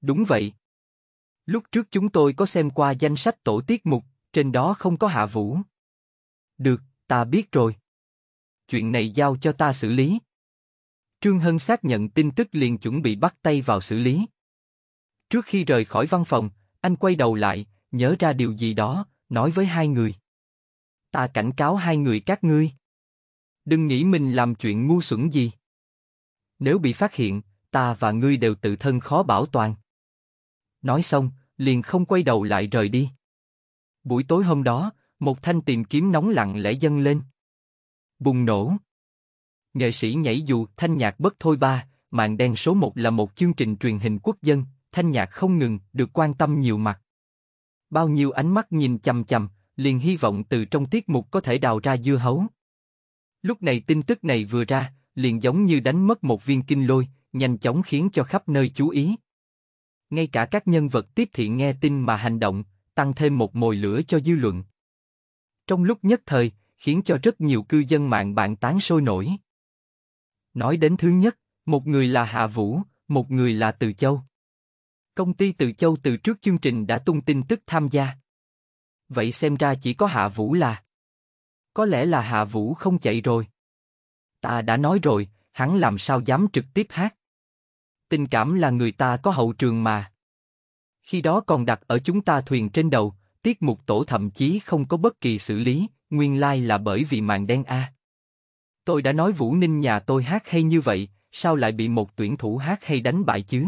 Đúng vậy. Lúc trước chúng tôi có xem qua danh sách tổ tiết mục, trên đó không có Hạ Vũ. Được, ta biết rồi. Chuyện này giao cho ta xử lý. Trương Hân xác nhận tin tức liền chuẩn bị bắt tay vào xử lý. Trước khi rời khỏi văn phòng, anh quay đầu lại, nhớ ra điều gì đó, nói với hai người. Ta cảnh cáo hai người các ngươi. Đừng nghĩ mình làm chuyện ngu xuẩn gì. Nếu bị phát hiện, ta và ngươi đều tự thân khó bảo toàn. Nói xong, liền không quay đầu lại rời đi. Buổi tối hôm đó, một thanh tìm kiếm nóng lặng lẽ dâng lên. Bùng nổ. Nghệ sĩ nhảy dù, thanh nhạc bất thôi ba, màn đen số một là một chương trình truyền hình quốc dân, thanh nhạc không ngừng, được quan tâm nhiều mặt. Bao nhiêu ánh mắt nhìn chầm chầm liền hy vọng từ trong tiết mục có thể đào ra dưa hấu. Lúc này tin tức này vừa ra, liền giống như đánh mất một viên kinh lôi, nhanh chóng khiến cho khắp nơi chú ý. Ngay cả các nhân vật tiếp thị nghe tin mà hành động, tăng thêm một mồi lửa cho dư luận. Trong lúc nhất thời, khiến cho rất nhiều cư dân mạng bàn tán sôi nổi. Nói đến thứ nhất, một người là Hạ Vũ, một người là Từ Châu. Công ty Từ Châu từ trước chương trình đã tung tin tức tham gia. Vậy xem ra chỉ có Hạ Vũ là. Có lẽ là Hạ Vũ không chạy rồi. Ta đã nói rồi, hắn làm sao dám trực tiếp hát. Tình cảm là người ta có hậu trường mà. Khi đó còn đặt ở chúng ta thuyền trên đầu, Tiết mục tổ thậm chí không có bất kỳ xử lý, nguyên lai là bởi vì màn đen A. Tôi đã nói Vũ Ninh nhà tôi hát hay như vậy, sao lại bị một tuyển thủ hát hay đánh bại chứ?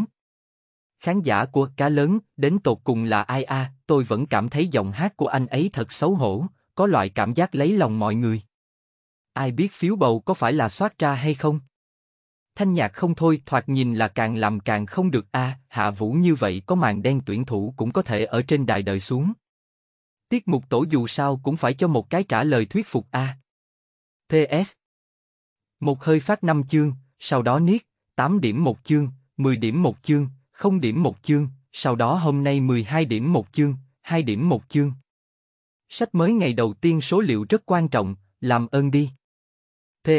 Khán giả của cá lớn, đến tột cùng là ai a? À? Tôi vẫn cảm thấy giọng hát của anh ấy thật xấu hổ, có loại cảm giác lấy lòng mọi người. Ai biết phiếu bầu có phải là soát ra hay không? Thanh nhạc không thôi, thoạt nhìn là càng làm càng không được a. À, hạ vũ như vậy có màn đen tuyển thủ cũng có thể ở trên đài đợi xuống. Tiết mục tổ dù sao cũng phải cho một cái trả lời thuyết phục a. À. PS. Một hơi phát năm chương, sau đó niết, tám điểm một chương, mười điểm một chương, không điểm một chương, sau đó hôm nay mười hai điểm một chương, hai điểm một chương. Sách mới ngày đầu tiên số liệu rất quan trọng, làm ơn đi. ts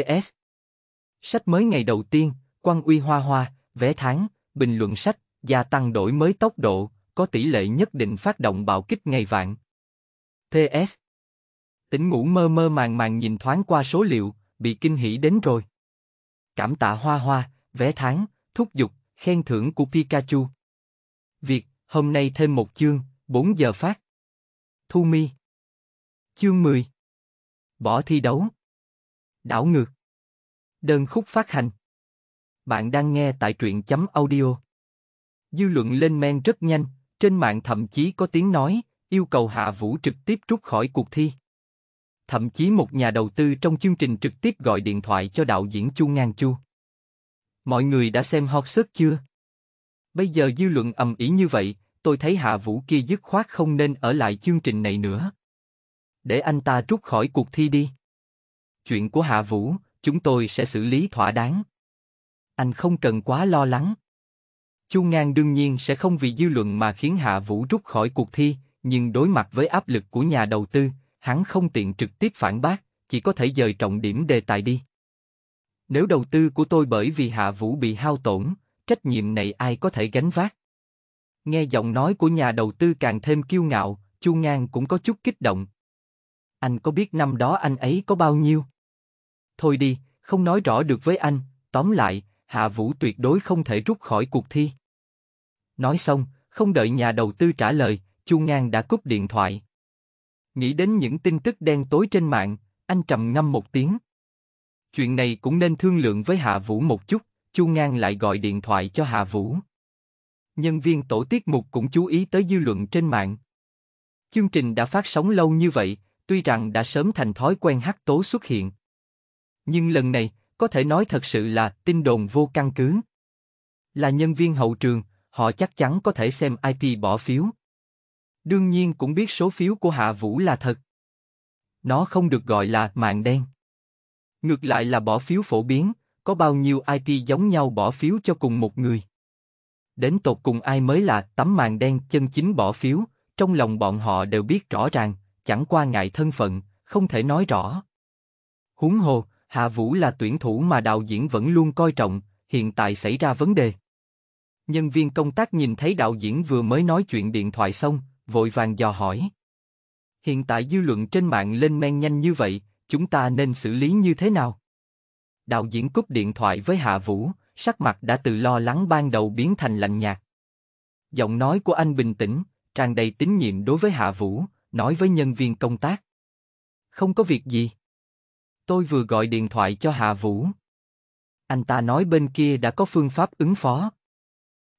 Sách mới ngày đầu tiên, Quang Uy Hoa Hoa, vé tháng, bình luận sách, gia tăng đổi mới tốc độ, có tỷ lệ nhất định phát động bạo kích ngày vạn, PS. Tỉnh ngủ mơ mơ màng màng nhìn thoáng qua số liệu, bị kinh hỉ đến rồi. Cảm tạ hoa hoa, vé tháng, thúc giục, khen thưởng của Pikachu. Việc, hôm nay thêm một chương, 4 giờ phát. Thu mi. Chương 10. Bỏ thi đấu. Đảo ngược. Đơn khúc phát hành. Bạn đang nghe tại truyện chấm audio. Dư luận lên men rất nhanh, trên mạng thậm chí có tiếng nói, yêu cầu Hạ Vũ trực tiếp rút khỏi cuộc thi. Thậm chí một nhà đầu tư trong chương trình trực tiếp gọi điện thoại cho đạo diễn Chu Ngang Chu. Mọi người đã xem hot search chưa? Bây giờ dư luận ầm ĩ như vậy, tôi thấy Hạ Vũ kia dứt khoát không nên ở lại chương trình này nữa. Để anh ta rút khỏi cuộc thi đi. Chuyện của Hạ Vũ, chúng tôi sẽ xử lý thỏa đáng. Anh không cần quá lo lắng. Chu Ngang đương nhiên sẽ không vì dư luận mà khiến Hạ Vũ rút khỏi cuộc thi, nhưng đối mặt với áp lực của nhà đầu tư, hắn không tiện trực tiếp phản bác, chỉ có thể dời trọng điểm đề tài đi. Nếu đầu tư của tôi bởi vì Hạ Vũ bị hao tổn, trách nhiệm này ai có thể gánh vác? Nghe giọng nói của nhà đầu tư càng thêm kiêu ngạo, Chu Ngang cũng có chút kích động. Anh có biết năm đó anh ấy có bao nhiêu? Thôi đi, không nói rõ được với anh, tóm lại, Hạ Vũ tuyệt đối không thể rút khỏi cuộc thi. Nói xong, không đợi nhà đầu tư trả lời, Chu Ngang đã cúp điện thoại. Nghĩ đến những tin tức đen tối trên mạng, anh trầm ngâm một tiếng. Chuyện này cũng nên thương lượng với Hạ Vũ một chút, Chu Ngang lại gọi điện thoại cho Hạ Vũ. Nhân viên tổ tiết mục cũng chú ý tới dư luận trên mạng. Chương trình đã phát sóng lâu như vậy, tuy rằng đã sớm thành thói quen hắc tố xuất hiện. Nhưng lần này, có thể nói thật sự là tin đồn vô căn cứ. Là nhân viên hậu trường, họ chắc chắn có thể xem IP bỏ phiếu, đương nhiên cũng biết số phiếu của Hạ Vũ là thật. Nó không được gọi là mạng đen. Ngược lại là bỏ phiếu phổ biến, có bao nhiêu IP giống nhau bỏ phiếu cho cùng một người. Đến tột cùng ai mới là tấm màn đen chân chính bỏ phiếu, trong lòng bọn họ đều biết rõ ràng, chẳng qua ngại thân phận, không thể nói rõ. húng hồ, Hạ Vũ là tuyển thủ mà đạo diễn vẫn luôn coi trọng, hiện tại xảy ra vấn đề. Nhân viên công tác nhìn thấy đạo diễn vừa mới nói chuyện điện thoại xong, vội vàng dò hỏi. Hiện tại dư luận trên mạng lên men nhanh như vậy, chúng ta nên xử lý như thế nào? Đạo diễn cúp điện thoại với Hạ Vũ, sắc mặt đã từ lo lắng ban đầu biến thành lạnh nhạt. Giọng nói của anh bình tĩnh, tràn đầy tín nhiệm đối với Hạ Vũ, nói với nhân viên công tác. Không có việc gì. Tôi vừa gọi điện thoại cho Hạ Vũ. Anh ta nói bên kia đã có phương pháp ứng phó.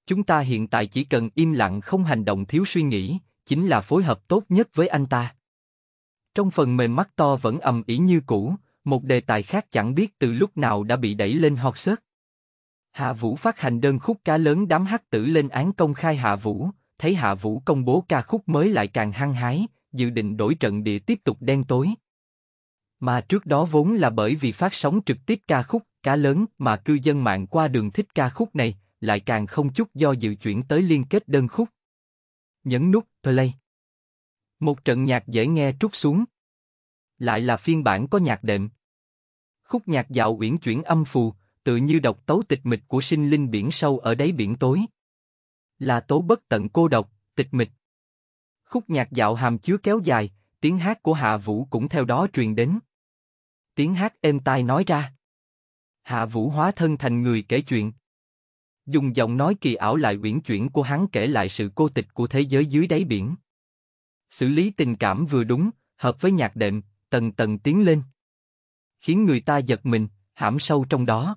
Chúng ta hiện tại chỉ cần im lặng không hành động thiếu suy nghĩ, chính là phối hợp tốt nhất với anh ta. Trong phần mềm mắt to vẫn ầm ý như cũ, một đề tài khác chẳng biết từ lúc nào đã bị đẩy lên hot search. Hạ Vũ phát hành đơn khúc ca lớn đám hắc tử lên án công khai Hạ Vũ, thấy Hạ Vũ công bố ca khúc mới lại càng hăng hái, dự định đổi trận địa tiếp tục đen tối. Mà trước đó vốn là bởi vì phát sóng trực tiếp ca khúc ca lớn mà cư dân mạng qua đường thích ca khúc này, lại càng không chút do dự chuyển tới liên kết đơn khúc nhấn nút play. Một trận nhạc dễ nghe trút xuống. Lại là phiên bản có nhạc đệm. Khúc nhạc dạo uyển chuyển âm phù, tự như độc tấu tịch mịch của sinh linh biển sâu ở đáy biển tối. Là tố bất tận cô độc, tịch mịch. Khúc nhạc dạo hàm chứa kéo dài, tiếng hát của Hạ Vũ cũng theo đó truyền đến. Tiếng hát êm tai nói ra. Hạ Vũ hóa thân thành người kể chuyện dùng giọng nói kỳ ảo lại uyển chuyển của hắn kể lại sự cô tịch của thế giới dưới đáy biển. Xử lý tình cảm vừa đúng, hợp với nhạc đệm, tầng tầng tiến lên. Khiến người ta giật mình, hãm sâu trong đó.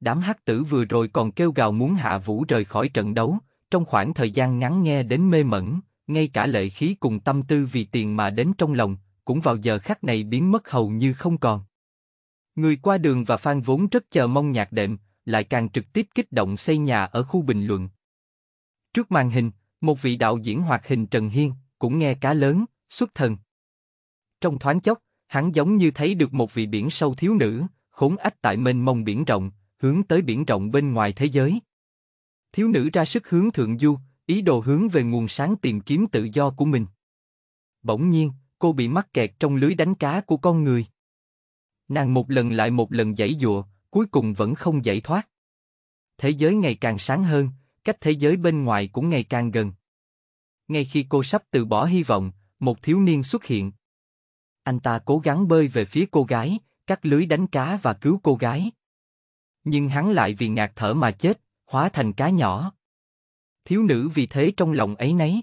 Đám hắc tử vừa rồi còn kêu gào muốn hạ vũ rời khỏi trận đấu, trong khoảng thời gian ngắn nghe đến mê mẩn, ngay cả lệ khí cùng tâm tư vì tiền mà đến trong lòng, cũng vào giờ khắc này biến mất hầu như không còn. Người qua đường và phan vốn rất chờ mong nhạc đệm, lại càng trực tiếp kích động xây nhà ở khu bình luận. Trước màn hình, một vị đạo diễn hoạt hình Trần Hiên, cũng nghe cá lớn, xuất thần. Trong thoáng chốc, hắn giống như thấy được một vị biển sâu thiếu nữ, khốn ách tại mênh mông biển rộng, hướng tới biển rộng bên ngoài thế giới. Thiếu nữ ra sức hướng thượng du, ý đồ hướng về nguồn sáng tìm kiếm tự do của mình. Bỗng nhiên, cô bị mắc kẹt trong lưới đánh cá của con người. Nàng một lần lại một lần giãy dụa, cuối cùng vẫn không giải thoát. Thế giới ngày càng sáng hơn, cách thế giới bên ngoài cũng ngày càng gần. Ngay khi cô sắp từ bỏ hy vọng, một thiếu niên xuất hiện. Anh ta cố gắng bơi về phía cô gái, cắt lưới đánh cá và cứu cô gái. Nhưng hắn lại vì ngạt thở mà chết, hóa thành cá nhỏ. Thiếu nữ vì thế trong lòng ấy nấy.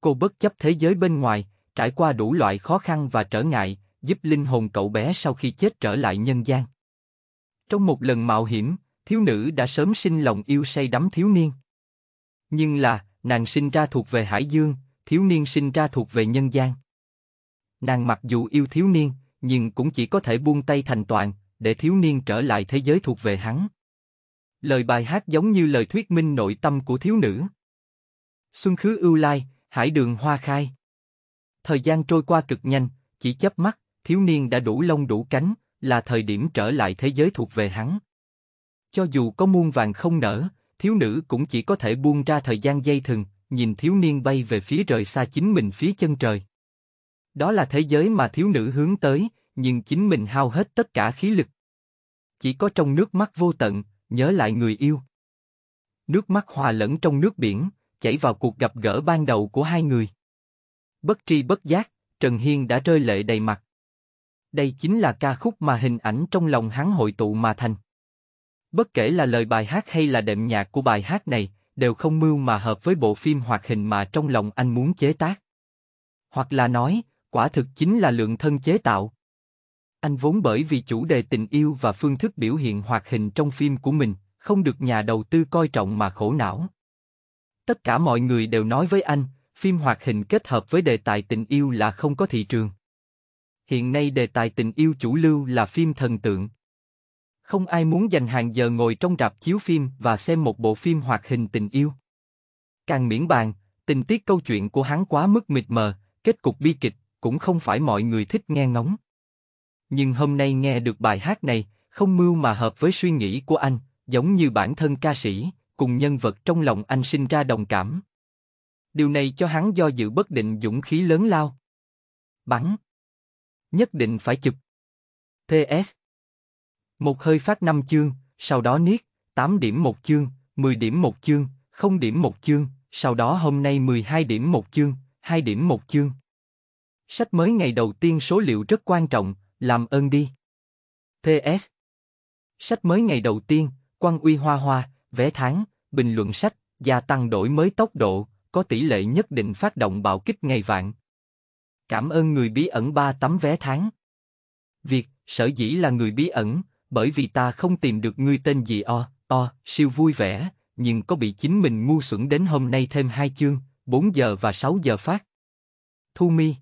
Cô bất chấp thế giới bên ngoài, trải qua đủ loại khó khăn và trở ngại, giúp linh hồn cậu bé sau khi chết trở lại nhân gian. Trong một lần mạo hiểm, thiếu nữ đã sớm sinh lòng yêu say đắm thiếu niên. Nhưng là, nàng sinh ra thuộc về hải dương, thiếu niên sinh ra thuộc về nhân gian. Nàng mặc dù yêu thiếu niên, nhưng cũng chỉ có thể buông tay thành toàn, để thiếu niên trở lại thế giới thuộc về hắn. Lời bài hát giống như lời thuyết minh nội tâm của thiếu nữ. Xuân khứ ưu lai, hải đường hoa khai. Thời gian trôi qua cực nhanh, chỉ chớp mắt, thiếu niên đã đủ lông đủ cánh, là thời điểm trở lại thế giới thuộc về hắn. Cho dù có muôn vàng không nở, thiếu nữ cũng chỉ có thể buông ra thời gian dây thừng, nhìn thiếu niên bay về phía rời xa chính mình phía chân trời. Đó là thế giới mà thiếu nữ hướng tới, nhưng chính mình hao hết tất cả khí lực. Chỉ có trong nước mắt vô tận, nhớ lại người yêu. Nước mắt hòa lẫn trong nước biển, chảy vào cuộc gặp gỡ ban đầu của hai người. Bất tri bất giác, Trần Hiên đã rơi lệ đầy mặt. Đây chính là ca khúc mà hình ảnh trong lòng hắn hội tụ mà thành. Bất kể là lời bài hát hay là đệm nhạc của bài hát này, đều không mưu mà hợp với bộ phim hoạt hình mà trong lòng anh muốn chế tác. Hoặc là nói, quả thực chính là lượng thân chế tạo. Anh vốn bởi vì chủ đề tình yêu và phương thức biểu hiện hoạt hình trong phim của mình, không được nhà đầu tư coi trọng mà khổ não. Tất cả mọi người đều nói với anh, phim hoạt hình kết hợp với đề tài tình yêu là không có thị trường hiện nay đề tài tình yêu chủ lưu là phim thần tượng. Không ai muốn dành hàng giờ ngồi trong rạp chiếu phim và xem một bộ phim hoạt hình tình yêu. Càng miễn bàn, tình tiết câu chuyện của hắn quá mức mịt mờ, kết cục bi kịch, cũng không phải mọi người thích nghe ngóng. Nhưng hôm nay nghe được bài hát này, không mưu mà hợp với suy nghĩ của anh, giống như bản thân ca sĩ, cùng nhân vật trong lòng anh sinh ra đồng cảm. Điều này cho hắn do dự bất định dũng khí lớn lao. Bắn nhất định phải chụp. ts Một hơi phát 5 chương, sau đó niết, 8 điểm một chương, 10 điểm một chương, 0 điểm một chương, sau đó hôm nay 12 điểm một chương, 2 điểm một chương. Sách mới ngày đầu tiên số liệu rất quan trọng, làm ơn đi. ts Sách mới ngày đầu tiên, Quan Uy Hoa Hoa, vé tháng, bình luận sách, gia tăng đổi mới tốc độ, có tỷ lệ nhất định phát động bạo kích ngày vạn, Cảm ơn người bí ẩn ba tấm vé tháng. Việc, sở dĩ là người bí ẩn, bởi vì ta không tìm được ngươi tên gì o, o, siêu vui vẻ, nhưng có bị chính mình ngu xuẩn đến hôm nay thêm hai chương, 4 giờ và 6 giờ phát. Thu Mi